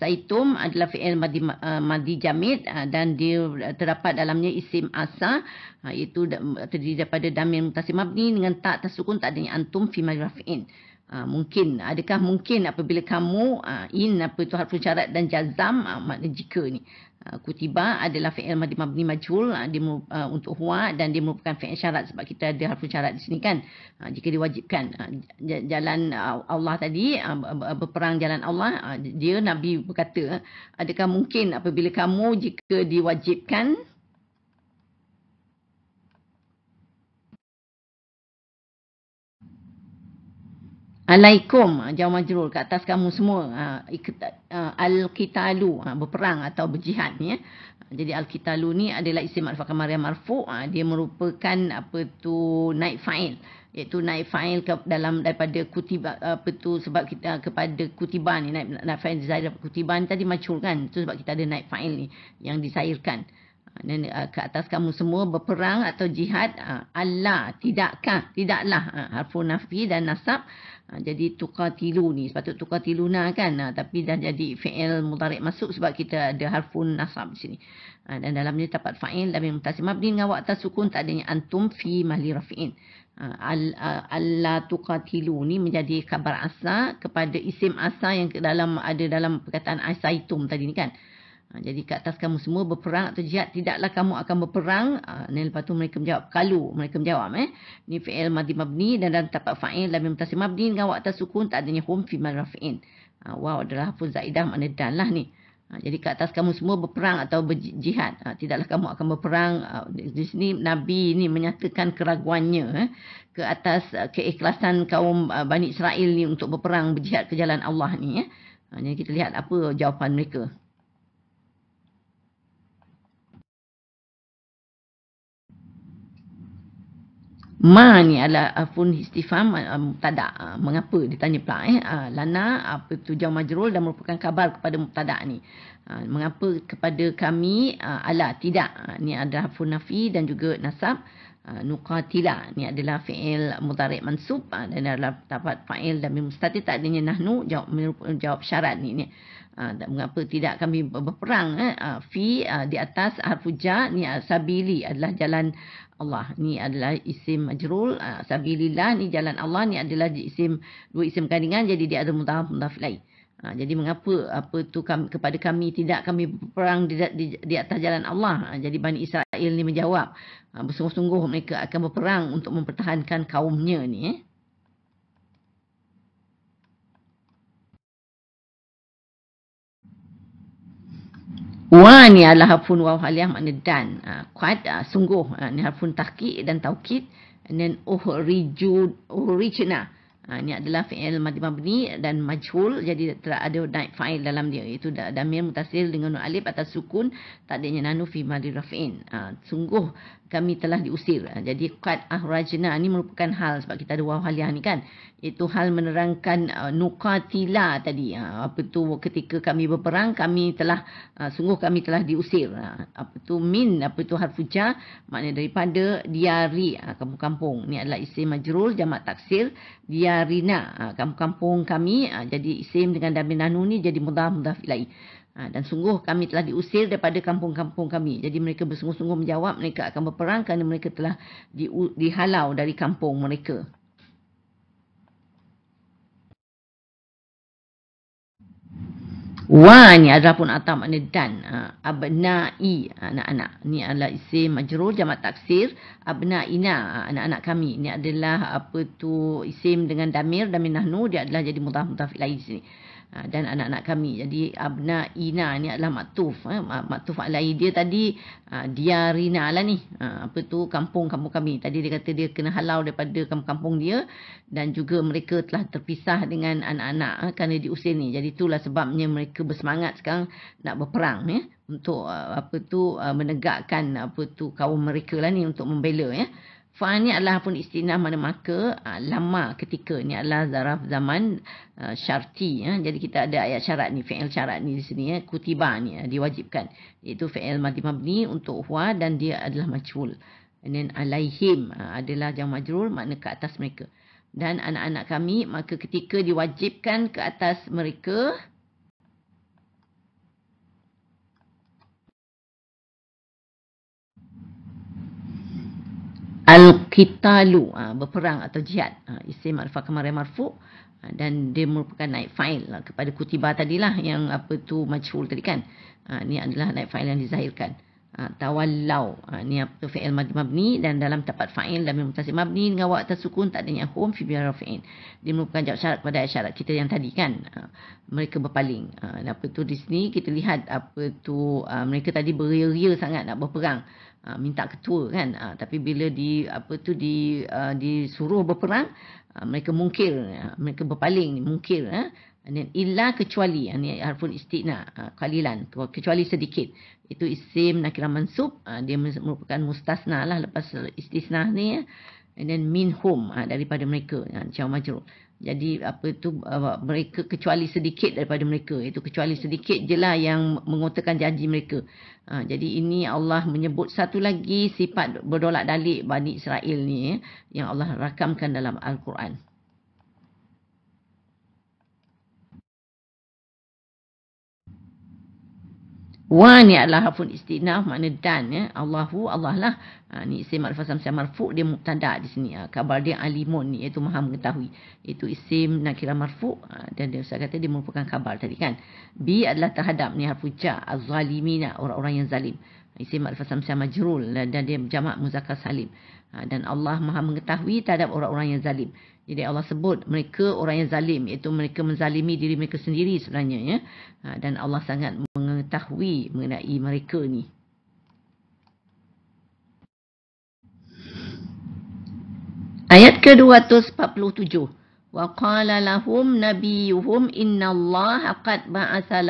Saitum adalah fi'il madhi madhi jamid dan dia terdapat dalamnya isim asa iaitu terdiri daripada damir mutasim mabni dengan tak tasukun tak adanya antum fi marfiin. Aa, ha, mungkin adakah mungkin apabila kamu aa, ha, in apa itu harfun syarat dan jazam aa, ha, makna jika ni aa, kutiba adalah fi'il madhi mabni majhul dia aa, untuk huwa dan dia merupakan fi'il syarat sebab kita ada harfu syarat di sini kan aa, jika diwajibkan aa, jalan Allah tadi aa, berperang jalan Allah aa, dia nabi berkata adakah mungkin apabila kamu jika diwajibkan alaikum ah, jauh majrur ke atas kamu semua ah, ah, al-qitalu berperang atau berjihad ni ya. Jadi al-qitalu ni adalah isim marfu kamariyah marfu dia merupakan apa tu naik fa'il iaitu naik fa'il dalam daripada kutiba apa tu sebab kita kepada kutiba ni naik, naik fa'il zaid kutiba ni tadi majrur kan tu sebab kita ada naik fa'il ni yang disairkan Ah, dan uh, ke atas kamu semua berperang atau jihad uh, Allah tidakkah tidaklah uh, harful nafi dan nasab uh, jadi tuqatilu ni sepatut tuqatiluna kan uh, tapi dah jadi fi'il mudhari' masuk sebab kita ada harful nasab di sini uh, dan dalamnya tapat fa'il lam mutasim mabni dengan waqta sukun tak adanya antum fi mahli rafi'in uh, Allah tuqatilu ni menjadi khabar asa kepada isim asa yang dalam ada dalam perkataan asaitum tadi ni kan Ha, jadi kat atas kamu semua berperang atau jihad tidaklah kamu akan berperang ha, lepas tu mereka menjawab kalau mereka menjawab eh ni fi'il madhi mabni dan dalam tapak fa'il lam yumtasim mabni dengan atas sukun tak adanya hum fi marfiin ha, wow adalah hafuz zaidah makna dan lah ni ha, jadi kat atas kamu semua berperang atau berjihad ha, tidaklah kamu akan berperang ha, di sini nabi ni menyatakan keraguannya eh ke atas eh, keikhlasan kaum eh, Bani Israel ni untuk berperang berjihad ke jalan Allah ni eh. Ha, jadi kita lihat apa jawapan mereka. Ma ni adalah afun ah, istifam um, ah, mutada. Ah, mengapa ditanya pula eh? Lana apa tujuan majrul dan merupakan kabar kepada mutada ni. mengapa kepada kami ala tidak. ni adalah afun nafi dan juga nasab. nukatila ni adalah fi'il mudhari' mansub dan adalah tapat fa'il dan mustatir tak adanya nahnu jawab jawab syarat ni ni. Uh, mengapa tidak kami berperang eh? uh, fi uh, di atas harfu ni uh, sabili adalah jalan Allah. Ni adalah isim majrul. Ah, sabilillah ni jalan Allah. Ni adalah isim dua isim kandingan. Jadi dia ada mudah mudah lain. Uh, jadi mengapa apa tu kami, kepada kami tidak kami berperang di, di, di atas jalan Allah. Uh, jadi Bani Israel ni menjawab. Uh, Bersungguh-sungguh mereka akan berperang untuk mempertahankan kaumnya ni. Eh. Wa ni adalah harfun waw haliah makna dan. Uh, ah, quite uh, ah, sungguh. Uh, ni harfun tahkik dan taukit, And then oh riju, oh rijuna. Uh, ni adalah fi'il madi mabni dan majhul. Jadi tidak ada naik fa'il dalam dia. Itu damir mutasil dengan nu alif atas sukun. Tak adanya nanu fi madi rafin. sungguh kami telah diusir. Ha, jadi kad ahrajna ini merupakan hal sebab kita ada waw haliah ni kan. Itu hal menerangkan uh, nukatila tadi. Uh, apa tu ketika kami berperang kami telah uh, sungguh kami telah diusir. Uh, apa tu min apa tu harfu ja makna daripada diari uh, kampung-kampung. Ini adalah isim majrul jamak taksir diarina uh, kampung-kampung kami. Uh, jadi isim dengan damin nanu ni jadi mudah mudah ilaih. Ha, dan sungguh kami telah diusir daripada kampung-kampung kami. Jadi mereka bersungguh-sungguh menjawab mereka akan berperang kerana mereka telah di, dihalau dari kampung mereka. Wa ni adalah pun atau maknanya dan. Ha, abna'i, anak-anak. Ni adalah isim majrur, jamat taksir. Abna'ina, ha, anak-anak kami. Ini adalah apa tu isim dengan damir, damir nahnu. Dia adalah jadi mudah-mudah lagi di sini. Ha, dan anak-anak kami. Jadi abna ina ni adalah maktuf eh maktuf alai dia tadi ha, dia rina lah ni. Ha, apa tu kampung-kampung kami. Tadi dia kata dia kena halau daripada kampung-kampung dia dan juga mereka telah terpisah dengan anak-anak eh, kerana di ni. Jadi itulah sebabnya mereka bersemangat sekarang nak berperang ya eh, untuk apa tu menegakkan apa tu kaum mereka lah ni untuk membela ya. Eh. Fa'al ni adalah pun istinah mana maka ah, lama ketika ni adalah zaraf zaman ah, syarti. Ya. Jadi kita ada ayat syarat ni, fi'il syarat ni di sini. Ya. Kutiba ni ya, diwajibkan. Iaitu fi'il mati mabni untuk huwa dan dia adalah majmul. And then alaihim ah, adalah jam majrul makna ke atas mereka. Dan anak-anak kami maka ketika diwajibkan ke atas mereka... Al-Qitalu, ha, berperang atau jihad. Ha, isim Arfah Kamarai Marfu. Ha, dan dia merupakan naik fail lah kepada Kutiba tadilah yang apa tu majhul tadi kan. Ha, ni adalah naik fail yang dizahirkan. Ha, tawallau, ha, ni apa tu fi'il madi mabni dan dalam tempat fa'il dalam mutasi mabni dengan wak tersukun tak ada yang hum fi bi'arafi'in. Dia merupakan jawab syarat kepada syarat kita yang tadi kan. Ha, mereka berpaling. Ha, dan apa tu di sini kita lihat apa tu ha, mereka tadi beria-ria sangat nak berperang uh, minta ketua kan uh, tapi bila di apa tu di uh, disuruh berperang uh, mereka mungkir uh, mereka berpaling mungkir uh, dan illa kecuali ini harfun istina uh, kalilan kecuali sedikit itu isim nakira mansub uh, dia merupakan mustasna lah lepas istisna ni uh, and minhum daripada mereka uh, majrur jadi apa tu uh, mereka kecuali sedikit daripada mereka iaitu kecuali sedikit jelah yang mengutukan janji mereka. Ha, jadi ini Allah menyebut satu lagi sifat berdolak-dalik Bani Israel ni eh, yang Allah rakamkan dalam Al-Quran. Wan ni adalah hafun istinaf makna dan ya. Allahu Allah lah. Ha, ni isim alif lam sam marfu' dia mubtada di sini. Ha, khabar dia alimun ni iaitu maha mengetahui. Itu isim nakirah marfu' ha, dan dia usah kata dia merupakan kabar tadi kan. Bi adalah terhadap ni harfu ja nak orang-orang yang zalim. Isim alif lam sam majrul dan dia jamak muzakkar salim. Ha, dan Allah maha mengetahui terhadap orang-orang yang zalim. Jadi Allah sebut mereka orang yang zalim iaitu mereka menzalimi diri mereka sendiri sebenarnya ya. Ha, dan Allah sangat mengetahui mengenai mereka ni. Ayat ke-247. Wa qala lahum nabiyuhum inna Allah qad ba'atsa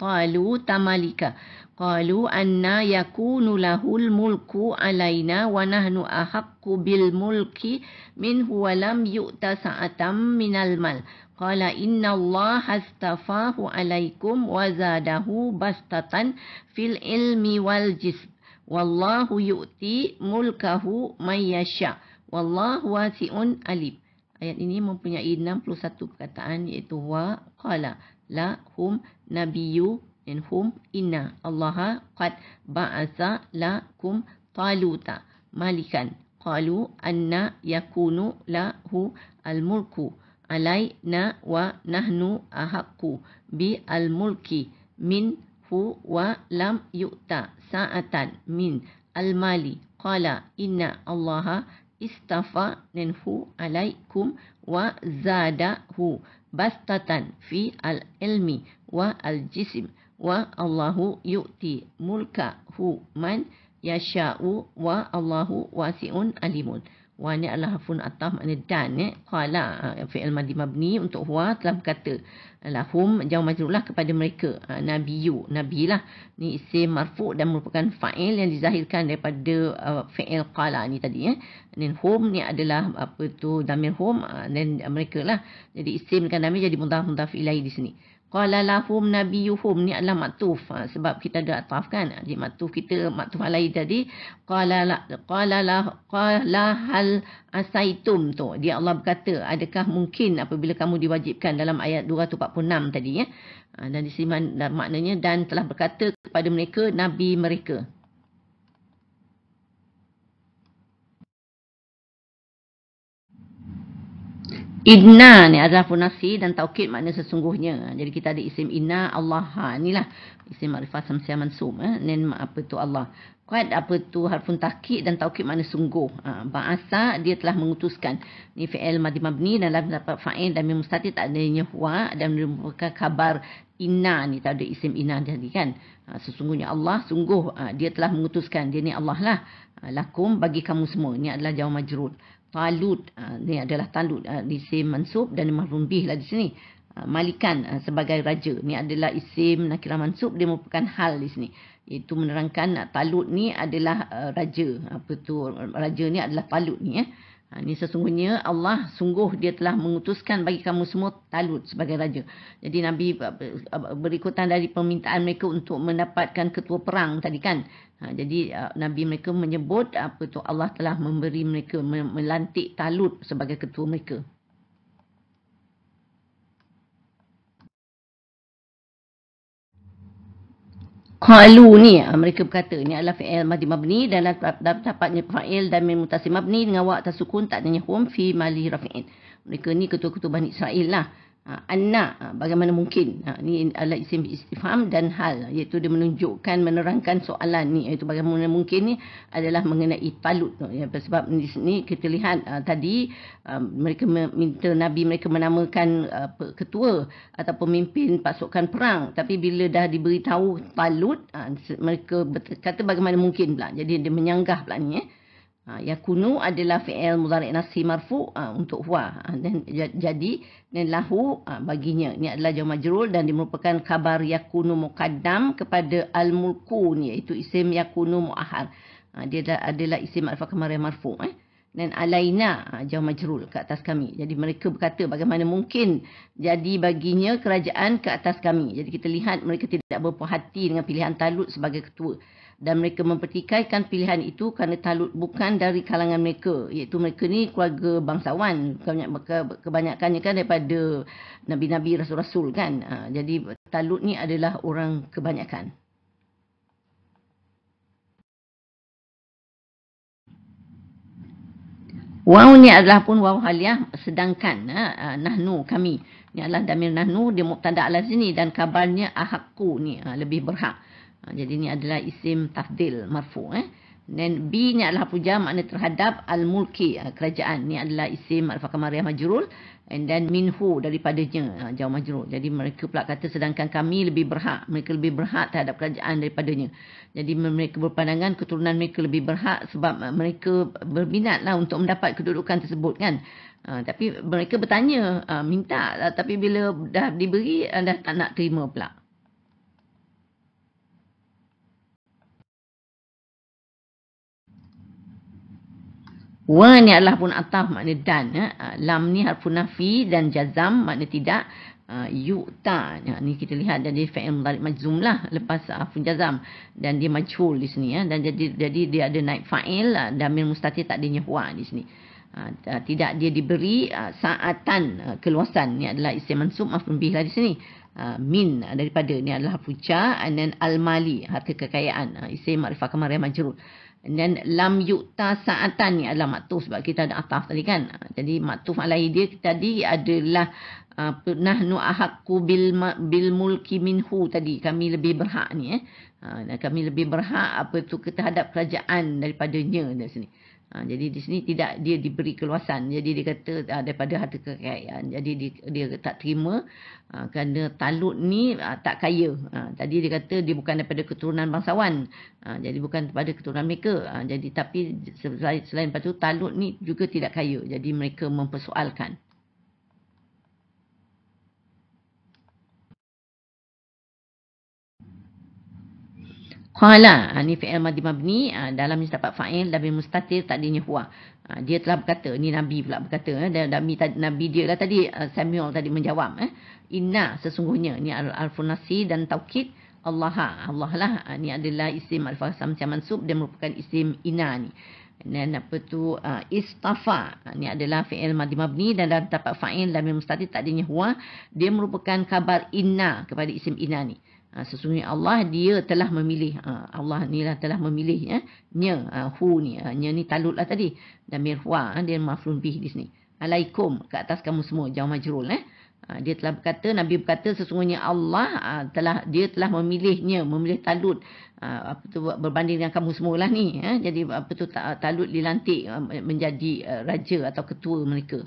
talu tamalika. Qalu anna yakunu lahul mulku alaina wa nahnu ahakku bil mulki min huwa lam yu'ta sa'atam minal mal. Qala inna Allah hastafahu alaikum wa zadahu bastatan fil ilmi wal jism. Wallahu yu'ti mulkahu mayyasha. Wallahu wasi'un alim. Ayat ini mempunyai 61 perkataan iaitu wa qala lahum nabiyu in whom inna Allah qad ba'atha lakum taluta malikan qalu anna yakunu lahu al-mulku alaina wa nahnu ahaqqu bi al-mulki min hu wa lam yu'ta sa'atan min al-mali qala inna Allah istafa minhu alaikum wa zadahu bastatan fi al-ilmi wa al-jisim wa Allahu yu'ti mulkahu man yasha'u wa Allahu wasi'un alimun. Wa ni adalah hafun atah makna dan eh. Kuala ha, fi'il madi mabni untuk huwa telah berkata. Lahum jauh majlulah kepada mereka. Ha, nabi yu. Nabi lah. Ni isim marfu' dan merupakan fa'il yang dizahirkan daripada uh, fi'il kuala ni tadi. Eh. Dan hum ni adalah apa tu damir hum. Uh, dan mereka lah. Jadi isim dengan damir jadi muntah-muntah fi'ilai di sini. Qala lahum nabiyuhum ni adalah maktuf ha, sebab kita ada ataf kan. Ha, jadi maktuf kita maktuf alai tadi qala qala la qala hal asaitum tu. Dia Allah berkata adakah mungkin apabila kamu diwajibkan dalam ayat 246 tadi ya. Ha, dan di sini maknanya dan telah berkata kepada mereka nabi mereka. Inna ni adalah pronasi dan taukid maknanya sesungguhnya. Jadi kita ada isim inna Allah. Ha, inilah isim makrifah samsia mansum. Eh. Nen apa tu Allah. Kuat apa tu harfun takid dan taukid maknanya sungguh. Ha, bahasa dia telah mengutuskan. Ni fi'il madimabni dan dalam dapat fa'in dan mimustati tak ada nyahwa. Dan merupakan kabar inna ni. Tak ada isim inna jadi kan. Ha, sesungguhnya Allah sungguh. Ha, dia telah mengutuskan. Dia ni Allah lah. Ha, lakum bagi kamu semua. Ini adalah jawab majrul talut ah, ni adalah talut ah, isim mansub dan mahrum bih lah di sini ah, malikan sebagai raja ni adalah isim nakirah mansub dia merupakan hal di sini itu menerangkan talut ni adalah raja apa tu raja ni adalah talut ni eh ya. Ini ha, sesungguhnya Allah sungguh dia telah mengutuskan bagi kamu semua Talut sebagai raja. Jadi Nabi berikutan dari permintaan mereka untuk mendapatkan ketua perang tadi kan. Ha, jadi Nabi mereka menyebut apa tu Allah telah memberi mereka melantik Talut sebagai ketua mereka. Qalu ni ah, mereka berkata ni adalah fi'il madhi mabni dan dalam tapaknya fa'il dan min mabni dengan wa tasukun tak adanya hum fi mali rafi'in. Mereka ni ketua-ketua Bani Israel lah. Ha, anna ha, bagaimana mungkin ini ha, adalah isim istifham dan hal iaitu dia menunjukkan menerangkan soalan ni iaitu bagaimana mungkin ni adalah mengenai palut ya sebab di sini kita lihat tadi mereka minta nabi mereka menamakan ketua atau pemimpin pasukan perang tapi bila dah diberitahu palut mereka berkata bagaimana mungkin pula jadi dia menyanggah pula ni eh. Ha, yakunu adalah fi'il mudhari' nafsi marfu ha, untuk huwa. Ha, dan jadi dan lahu ha, baginya. Ini adalah jawab majrul dan dia merupakan khabar yakunu muqaddam kepada al-mulkun iaitu isim yakunu mu'ahar. Ha, dia adalah, adalah isim alfa kamari marfu eh. Dan alaina ha, jawab majrul ke atas kami. Jadi mereka berkata bagaimana mungkin jadi baginya kerajaan ke atas kami. Jadi kita lihat mereka tidak berpuas hati dengan pilihan talut sebagai ketua dan mereka mempertikaikan pilihan itu kerana talut bukan dari kalangan mereka iaitu mereka ni keluarga bangsawan kebanyakannya kan daripada nabi-nabi rasul-rasul kan ha, jadi talut ni adalah orang kebanyakan Wau ni adalah pun wau haliah sedangkan ha, ha nahnu kami. Ni adalah damir nahnu, dia muktada ala sini dan kabarnya ahakku ni ha, lebih berhak. Ha, jadi ini adalah isim tafdil marfu. Eh? Then B ni adalah puja makna terhadap al-mulki, ha, kerajaan. Ini adalah isim al-fakamariah majrul. And then minhu daripadanya, ha, jauh majrul. Jadi mereka pula kata sedangkan kami lebih berhak. Mereka lebih berhak terhadap kerajaan daripadanya. Jadi mereka berpandangan keturunan mereka lebih berhak sebab eh, mereka berminatlah untuk mendapat kedudukan tersebut kan. Uh, tapi mereka bertanya, uh, minta. Uh, tapi bila dah diberi, uh, dah tak nak terima pula. Wa ni adalah pun ataf makna dan. Ya. Ah, lam ni harfu nafi dan jazam makna tidak. Uh, ah, yukta. Ya, ni kita lihat jadi fa'il mudhari majzum lah. Lepas harfu uh, jazam. Dan dia majhul di sini. Ya. Dan jadi jadi dia ada naik fa'il. Uh, ah, damir mustati tak ada nyahwa di sini. Uh, tidak dia diberi uh, saatan uh, keluasan. Ni adalah isim mansub mafum lah di sini. Uh, min daripada ni adalah puja and then al-mali harta kekayaan uh, isim ma'rifah kemariah majrul And then lam yukta sa'atan ni adalah maktuf sebab kita ada ataf tadi kan. Ha, jadi maktuf alaihi dia tadi adalah uh, ha, nahnu ahakku bil, bil mulki minhu tadi. Kami lebih berhak ni eh. Uh, kami lebih berhak apa tu terhadap kerajaan daripadanya dari sini. Uh, Ha, jadi di sini tidak dia diberi keluasan. Jadi dia kata ha, daripada harta kekayaan. Jadi dia, dia tak terima ha, kerana talut ni ha, tak kaya. Ha, tadi dia kata dia bukan daripada keturunan bangsawan. Ha, jadi bukan daripada keturunan mereka. Ha, jadi tapi selain, selain itu talut ni juga tidak kaya. Jadi mereka mempersoalkan. Qala, ha, ni fi'il madhi mabni, ha, dalam ni dapat fa'il, dalam mustatir tak adanya huwa. Ha, ah, dia telah berkata, ni Nabi pula berkata, eh, dan Nabi, Nabi dia lah tadi, Samuel tadi menjawab. Eh, Inna sesungguhnya, ni al-alfunasi dan taukid, Allah, Allah lah. Ha, ni adalah isim al-fasam siya mansub, dia merupakan isim Inna ni. Dan apa tu, uh, istafa, ni adalah fi'il madhi mabni, dan dalam dapat fa'il, dalam mustatir tak adanya huwa, dia merupakan kabar Inna kepada isim Inna ni. Ha, sesungguhnya Allah dia telah memilih. Ha, Allah ni lah telah memilihnya. Nya. Ha, hu ni. Ha, nya ni talut lah tadi. Dan mirhuwa. dia maflun bih di sini. Alaikum. Ke atas kamu semua. Jauh majrul. Eh. dia telah berkata. Nabi berkata sesungguhnya Allah. telah Dia telah memilihnya. Memilih talut. apa tu berbanding dengan kamu semua lah ni. Ya. Jadi apa tu talut dilantik. Menjadi eh, raja atau ketua mereka.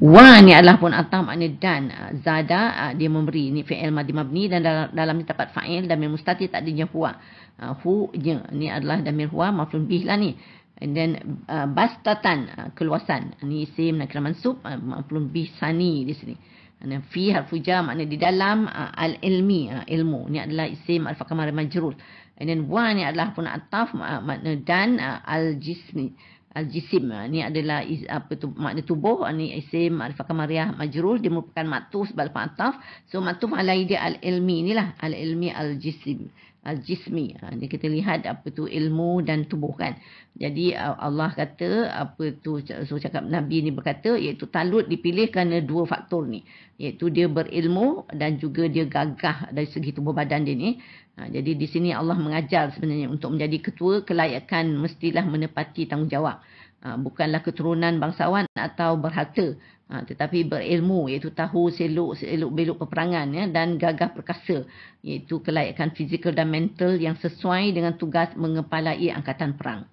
Wa ni adalah pun atam maknanya dan ah, zada ah, dia memberi ni fi'il madhi mabni dan dalam dalam ni tempat fa'il dan min mustati tak adanya huwa. Ah, hu je ni adalah damir huwa maf'ul bih lah ni. And then uh, bastatan keluasan ni isim nak kira mansub maf'ul bih sani di sini. And then fi harfu jam maknanya di dalam uh, al ilmi uh, ilmu ni adalah isim al fakamar majrul. And then wa ni adalah pun ataf maknanya dan uh, al jismi. Al-Jisim ha, ni adalah apa tu makna tubuh ha, ni isim Arifah Kamariah Majrul dia merupakan matuf bal fataf so matuf ala dia al-ilmi inilah al-ilmi al-jisim al-jismi ni ha, kita lihat apa tu ilmu dan tubuh kan jadi Allah kata apa tu so cakap Nabi ni berkata iaitu talut dipilih kerana dua faktor ni iaitu dia berilmu dan juga dia gagah dari segi tubuh badan dia ni Ha, jadi di sini Allah mengajar sebenarnya untuk menjadi ketua kelayakan mestilah menepati tanggungjawab. Ha, bukanlah keturunan bangsawan atau berharta ha, tetapi berilmu iaitu tahu selok selok belok peperangan ya, dan gagah perkasa iaitu kelayakan fizikal dan mental yang sesuai dengan tugas mengepalai angkatan perang.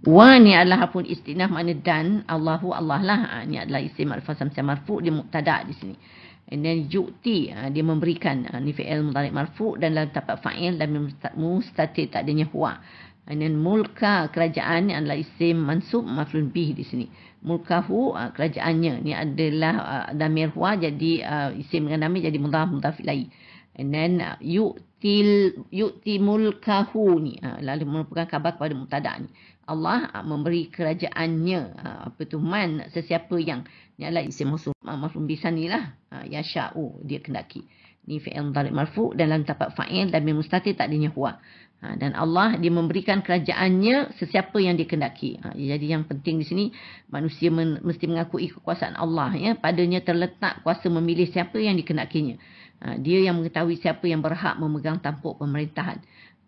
Wa ni adalah harfun istinah makna dan Allahu Allah lah. Ha, ni adalah isim alfa samsia marfu dia muqtada di sini. And then yukti ha, dia memberikan ha, ni fi'il mudhari marfu dan dalam tapak fa'il dan mustatir tak adanya huwa. And then mulka kerajaan ni adalah isim mansub maflun bih di sini. Mulkahu ha, kerajaannya ni adalah ha, damir huwa jadi ha, isim dengan damir jadi mudhari mudhari fi'lai. And then ha, yu'ti yukti mulkahu ni ha, lalu merupakan khabar kepada mutada ni. Allah ah, memberi kerajaannya ah, apa tu man sesiapa yang ni adalah isim mausuf mausuf bisanilah lah, ya sya'u dia kendaki ni fi'il dhalik marfu dan dalam tapak fa'il dan bin mustatir tak adanya huwa ha, dan Allah dia memberikan kerajaannya sesiapa yang dia kendaki ha, jadi yang penting di sini manusia men, mesti mengakui kekuasaan Allah ya padanya terletak kuasa memilih siapa yang dikendakinya ha, dia yang mengetahui siapa yang berhak memegang tampuk pemerintahan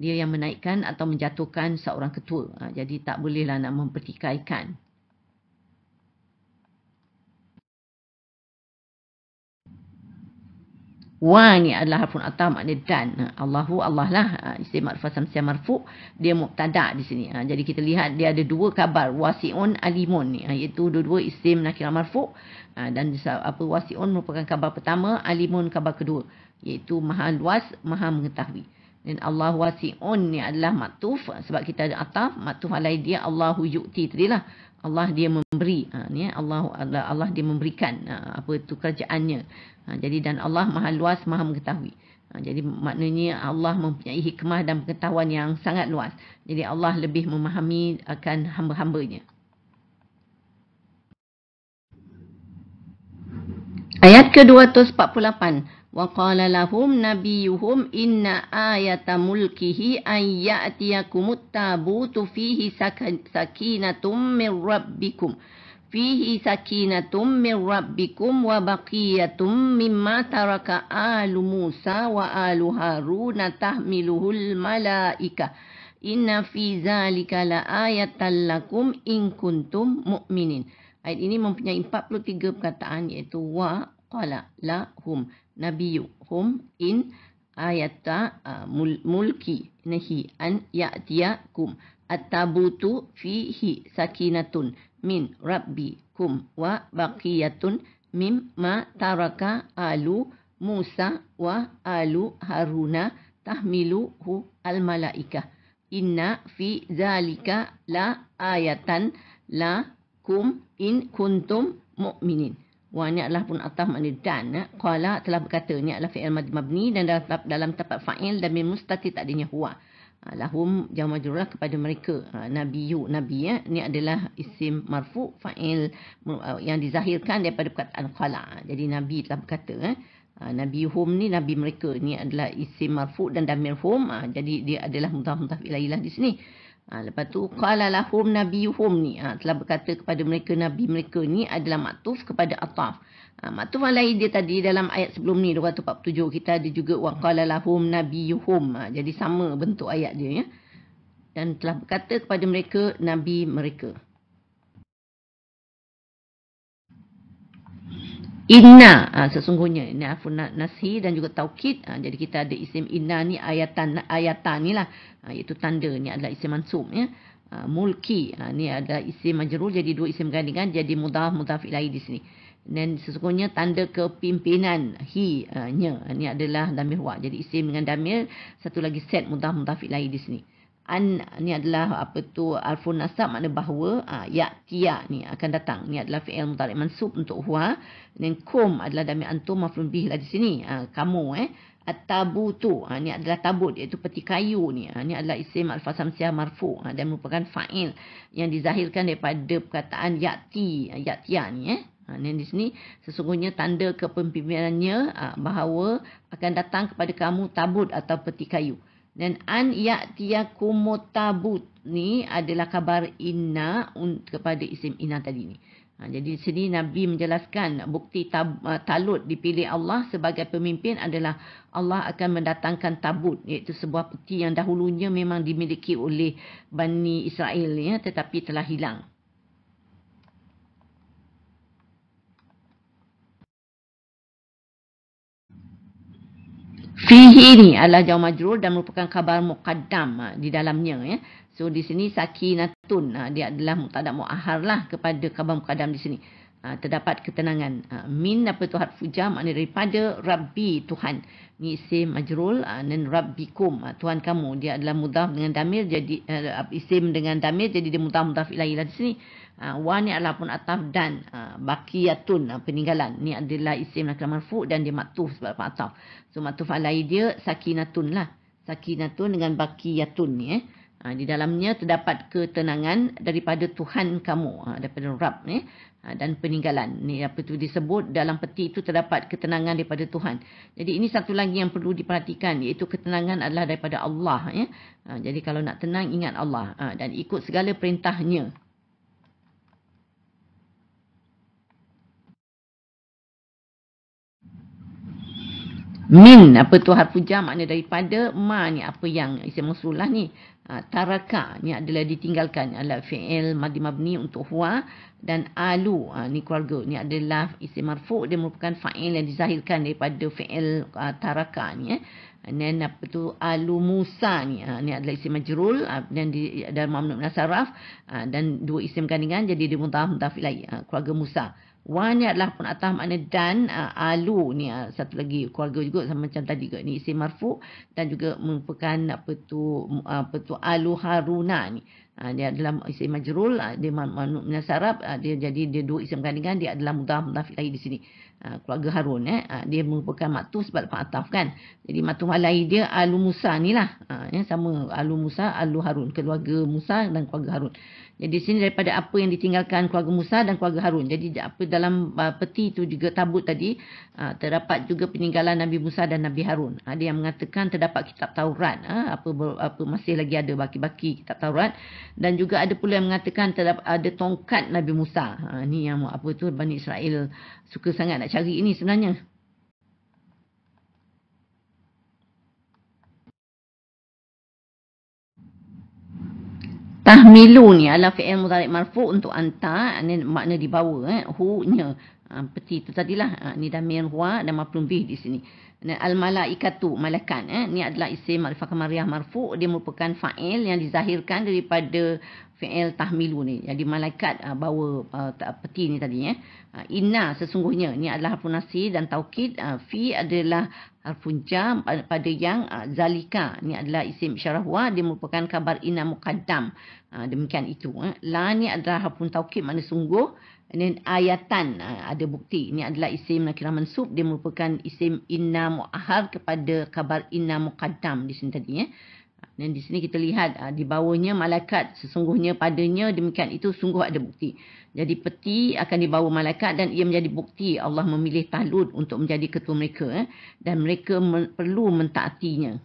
dia yang menaikkan atau menjatuhkan seorang ketua. Ha, jadi tak bolehlah nak mempertikaikan. Wa ni adalah harfun atam makna dan. Ha, Allahu Allah lah. Ha, isim marfu samsia marfu. Dia muktada di sini. Ha, jadi kita lihat dia ada dua kabar. Wasi'un alimun ni. iaitu dua-dua isim nakira marfu. dan apa wasi'un merupakan kabar pertama. Alimun kabar kedua. Iaitu maha luas, maha mengetahui. Dan Allah wasi'un ni adalah matuf. Sebab kita ada ataf. Matuf alai dia Allah yu'ti. Tadi lah. Allah dia memberi. Ha, ni, eh, Allah, Allah, Allah dia memberikan ha, apa tu kerjaannya. Ha, jadi dan Allah maha luas, maha mengetahui. Ha, jadi maknanya Allah mempunyai hikmah dan pengetahuan yang sangat luas. Jadi Allah lebih memahami akan hamba-hambanya. Ayat ke-248. وقال لهم نبيهم إن آية ملكه أن يأتيكم التابوت فيه سكينة من ربكم فيه سكينة من ربكم وبقية مما ترك آل موسى وآل هارون تحمله الملائكة إن في ذلك لآية لكم إن كنتم مؤمنين Ayat ini mempunyai 43 perkataan iaitu wa qala la hum nabiyuhum in ayata uh, mul- mulki nahi an ya'tiyakum atabutu fihi sakinatun min rabbikum wa baqiyatun mimma taraka alu Musa wa alu Haruna tahmiluhu al malaika inna fi zalika la ayatan la kum in kuntum mu'minin Wa ni'lah pun atah makna dan. Qala telah berkata ni'lah fi'il mad mabni dan dalam, dalam tempat fa'il dan bin mustati tak adanya huwa. Ha, lahum jamajurah kepada mereka. Ha, nabi yu, nabi ya. Ini adalah isim marfu' fa'il uh, yang dizahirkan daripada perkataan qala. Ha, jadi nabi telah berkata. Eh. Nabi hum ni nabi mereka. Ini adalah isim marfu' dan damir hum. Jadi dia adalah mudah-mudah ilah-ilah di sini. Ha, lepas tu, Qala lahum nabiyuhum ni. Ha, telah berkata kepada mereka, nabi mereka ni adalah maktuf kepada Ataf. Ha, maktuf alaih dia tadi dalam ayat sebelum ni, 247. Kita ada juga, wa qala lahum nabiyuhum. Ha, jadi sama bentuk ayat dia. Ya? Dan telah berkata kepada mereka, nabi mereka. Inna ha, sesungguhnya ini aku nak nasi dan juga taukid. Ha, jadi kita ada isim inna ni ayatan ayatan ni lah. Ha, iaitu tanda ni adalah isim mansub ya. Ha, mulki ha, ni ada isim majrur jadi dua isim gandingan jadi mudah mudah ilaih di sini. Dan sesungguhnya tanda kepimpinan hi nya ni adalah damir wa. Jadi isim dengan damir satu lagi set mudah mudah ilaih di sini an ni adalah apa tu alfu nasab makna bahawa uh, ah, ya tia ni akan datang ni adalah fi'il mutarik mansub untuk huwa dan kum adalah dami antum maflun bih lah di sini uh, kamu eh atabu tu uh, ah, ni adalah tabut iaitu peti kayu ni uh, ni adalah isim alfa samsia marfu uh, dan merupakan fa'il yang dizahirkan daripada perkataan ya ti ya tia ni eh Ha, di sini sesungguhnya tanda kepemimpinannya ha, bahawa akan datang kepada kamu tabut atau peti kayu dan an ya'tiyakumutabut ni adalah kabar inna kepada isim inna tadi ni. Ha, jadi di sini Nabi menjelaskan bukti tab, uh, talut dipilih Allah sebagai pemimpin adalah Allah akan mendatangkan tabut iaitu sebuah peti yang dahulunya memang dimiliki oleh Bani Israel ya, tetapi telah hilang. fihi ni adalah jauh Majrul dan merupakan khabar muqaddam ha, di dalamnya ya. So di sini sakinatun ha, dia adalah mutada muahar lah kepada khabar muqaddam di sini. Ha, terdapat ketenangan. Ha, min apa tu harfu jam maknanya daripada rabbi Tuhan. Ni isim majrul ha, nen rabbikum ha, Tuhan kamu. Dia adalah mudaf dengan damir jadi uh, isim dengan damir jadi dia mudaf mudaf ilahi lah di sini. Ha, Wa ni adalah pun ataf dan ha, bakiyatun ha, peninggalan. Ni adalah isim nakal marfu dan dia maktuf sebab ataf. So maktuf alai dia sakinatun lah. Sakinatun dengan bakiyatun ni eh. Ha, di dalamnya terdapat ketenangan daripada Tuhan kamu, ha, daripada Rab ni. ha, dan peninggalan. Ni apa tu disebut, dalam peti itu terdapat ketenangan daripada Tuhan. Jadi ini satu lagi yang perlu diperhatikan, iaitu ketenangan adalah daripada Allah. Eh. Ha, jadi kalau nak tenang, ingat Allah ha, dan ikut segala perintahnya. min apa tu harfu jam makna daripada ma ni apa yang isim masulah ni ah, taraka ni adalah ditinggalkan adalah fi'il madi mabni untuk huwa dan alu ah, ni keluarga ni adalah isim marfu dia merupakan fa'il yang dizahirkan daripada fi'il ah, taraka ni eh. Dan apa tu alu musa ni ni adalah isim majrul dan di dalam mamnu nasarraf dan dua isim gandingan jadi dia muntah muntah keluarga musa Wan adalah pun atas makna dan uh, alu ni uh, satu lagi keluarga juga sama macam tadi juga ni isim marfu dan juga merupakan apa tu apa tu alu haruna ni uh, dia adalah isim majrul uh, dia manut man, man, man, man, man, uh, dia jadi dia dua isim gandingan dia adalah mudah mudah lagi di sini Ah, keluarga Harun eh ah, dia merupakan matu sebab Pak Ataf kan jadi matu walai dia alu Musa ni lah ah, ya sama alu Musa alu Harun keluarga Musa dan keluarga Harun jadi sini daripada apa yang ditinggalkan keluarga Musa dan keluarga Harun jadi apa dalam peti itu juga tabut tadi terdapat juga peninggalan Nabi Musa dan Nabi Harun ada yang mengatakan terdapat kitab Taurat apa apa masih lagi ada baki-baki kitab Taurat dan juga ada pula yang mengatakan terdapat ada tongkat Nabi Musa ni yang apa tu Bani Israel suka sangat nak cari ini sebenarnya. Tahmilu ni adalah fi'il mudhari' marfu' untuk anta, ni makna di bawah eh, hu-nya. Ha, peti tu tadilah. Ha, ni dah mir huwa dan maplum bih di sini. Dan al-malaikatu malakan. Eh, Ini adalah isim ma'rifah kemariah marfu. Dia merupakan fa'il yang dizahirkan daripada fi'il tahmilu ni. Jadi malaikat uh, bawa uh, peti ni tadi. Eh. Uh, inna sesungguhnya. Ni adalah harfun nasi dan taukid. Uh, fi adalah harfun jam pada, yang uh, zalika. Ni adalah isim syarahwa. Dia merupakan kabar inna muqaddam. Uh, demikian itu. Eh. La ni adalah harfun taukid makna sungguh. Dan ayatan ada bukti. Ini adalah isim nakirah mansub. Dia merupakan isim inna mu'ahar kepada kabar inna muqaddam di sini tadi. Eh. Dan di sini kita lihat uh, di bawahnya malaikat sesungguhnya padanya demikian itu sungguh ada bukti. Jadi peti akan dibawa malaikat dan ia menjadi bukti Allah memilih Talut untuk menjadi ketua mereka eh, dan mereka me- perlu mentaatinya.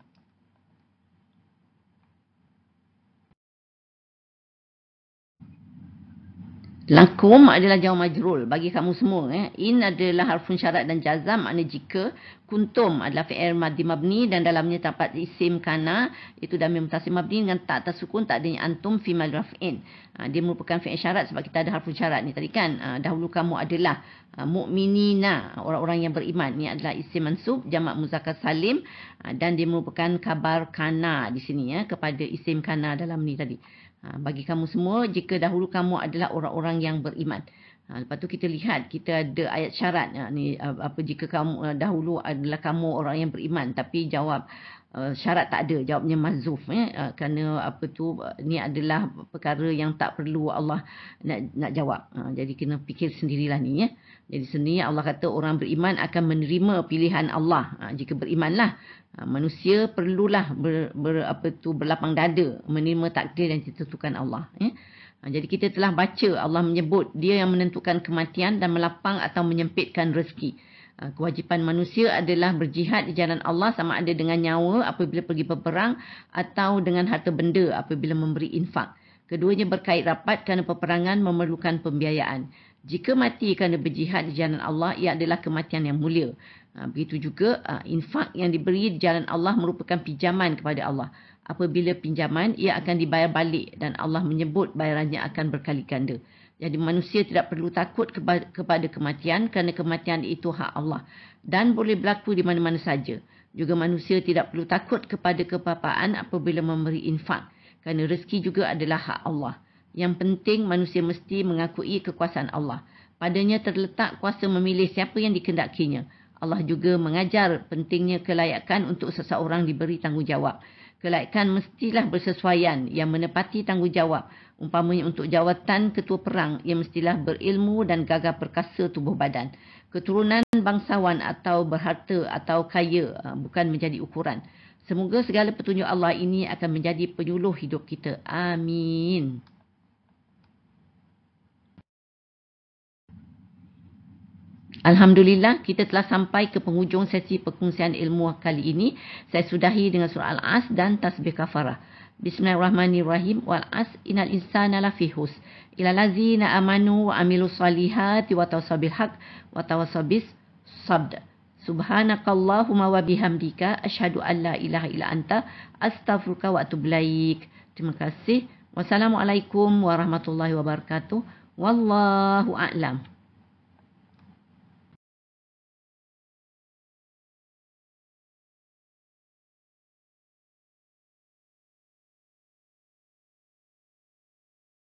Lakum adalah jawab majrul bagi kamu semua. Eh. In adalah harfun syarat dan jazam makna jika. Kuntum adalah fi'il madi mabni dan dalamnya terdapat isim kana. Itu damir mutasim mabni dengan tak tersukun tak adanya antum fi malraf'in. Ha, dia merupakan fi'il syarat sebab kita ada harfun syarat ni tadi kan. Ha, dahulu kamu adalah ha, mu'minina. Orang-orang yang beriman. Ini adalah isim mansub jama' muzakar salim. Ha, dan dia merupakan kabar kana di sini ya. Kepada isim kana dalam ni tadi ha, bagi kamu semua jika dahulu kamu adalah orang-orang yang beriman. Ha, lepas tu kita lihat kita ada ayat syarat ha, ni apa jika kamu eh, dahulu adalah kamu orang yang beriman tapi jawab uh, syarat tak ada jawabnya mazuf eh uh, kerana apa tu eh, ni adalah perkara yang tak perlu Allah nak nak jawab. Ha, jadi kena fikir sendirilah ni ya. Jadi sendiri Allah kata orang beriman akan menerima pilihan Allah ha, jika berimanlah. Ha, manusia perlulah ber, ber apa tu berlapang dada menerima takdir yang ditentukan Allah ya. Ha, jadi kita telah baca Allah menyebut dia yang menentukan kematian dan melapang atau menyempitkan rezeki. Ha, kewajipan manusia adalah berjihad di jalan Allah sama ada dengan nyawa apabila pergi berperang atau dengan harta benda apabila memberi infak. Keduanya berkait rapat kerana peperangan memerlukan pembiayaan. Jika mati kerana berjihad di jalan Allah, ia adalah kematian yang mulia. Ha, begitu juga ha, infak yang diberi di jalan Allah merupakan pinjaman kepada Allah. Apabila pinjaman, ia akan dibayar balik dan Allah menyebut bayarannya akan berkali ganda. Jadi manusia tidak perlu takut kepada kematian kerana kematian itu hak Allah dan boleh berlaku di mana-mana saja. Juga manusia tidak perlu takut kepada kepapaan apabila memberi infak kerana rezeki juga adalah hak Allah. Yang penting manusia mesti mengakui kekuasaan Allah. Padanya terletak kuasa memilih siapa yang dikendakinya. Allah juga mengajar pentingnya kelayakan untuk seseorang diberi tanggungjawab. Kelayakan mestilah bersesuaian yang menepati tanggungjawab. Umpamanya untuk jawatan ketua perang, yang mestilah berilmu dan gagah perkasa tubuh badan. Keturunan bangsawan atau berharta atau kaya ah, bukan menjadi ukuran. Semoga segala petunjuk Allah ini akan menjadi penyuluh hidup kita. Amin. Alhamdulillah kita telah sampai ke penghujung sesi perkongsian ilmu kali ini. Saya sudahi dengan surah Al-As dan tasbih kafarah. Bismillahirrahmanirrahim. Wal as inal insana lafi hus. Ila lazina amanu wa amilu salihati wa tawasabil haq wa tawasabis sabda. Subhanakallahumma wa bihamdika ashadu an la ilaha ila anta astaghfirullah wa atublaik. Terima kasih. Wassalamualaikum warahmatullahi wabarakatuh. Wallahu a'lam.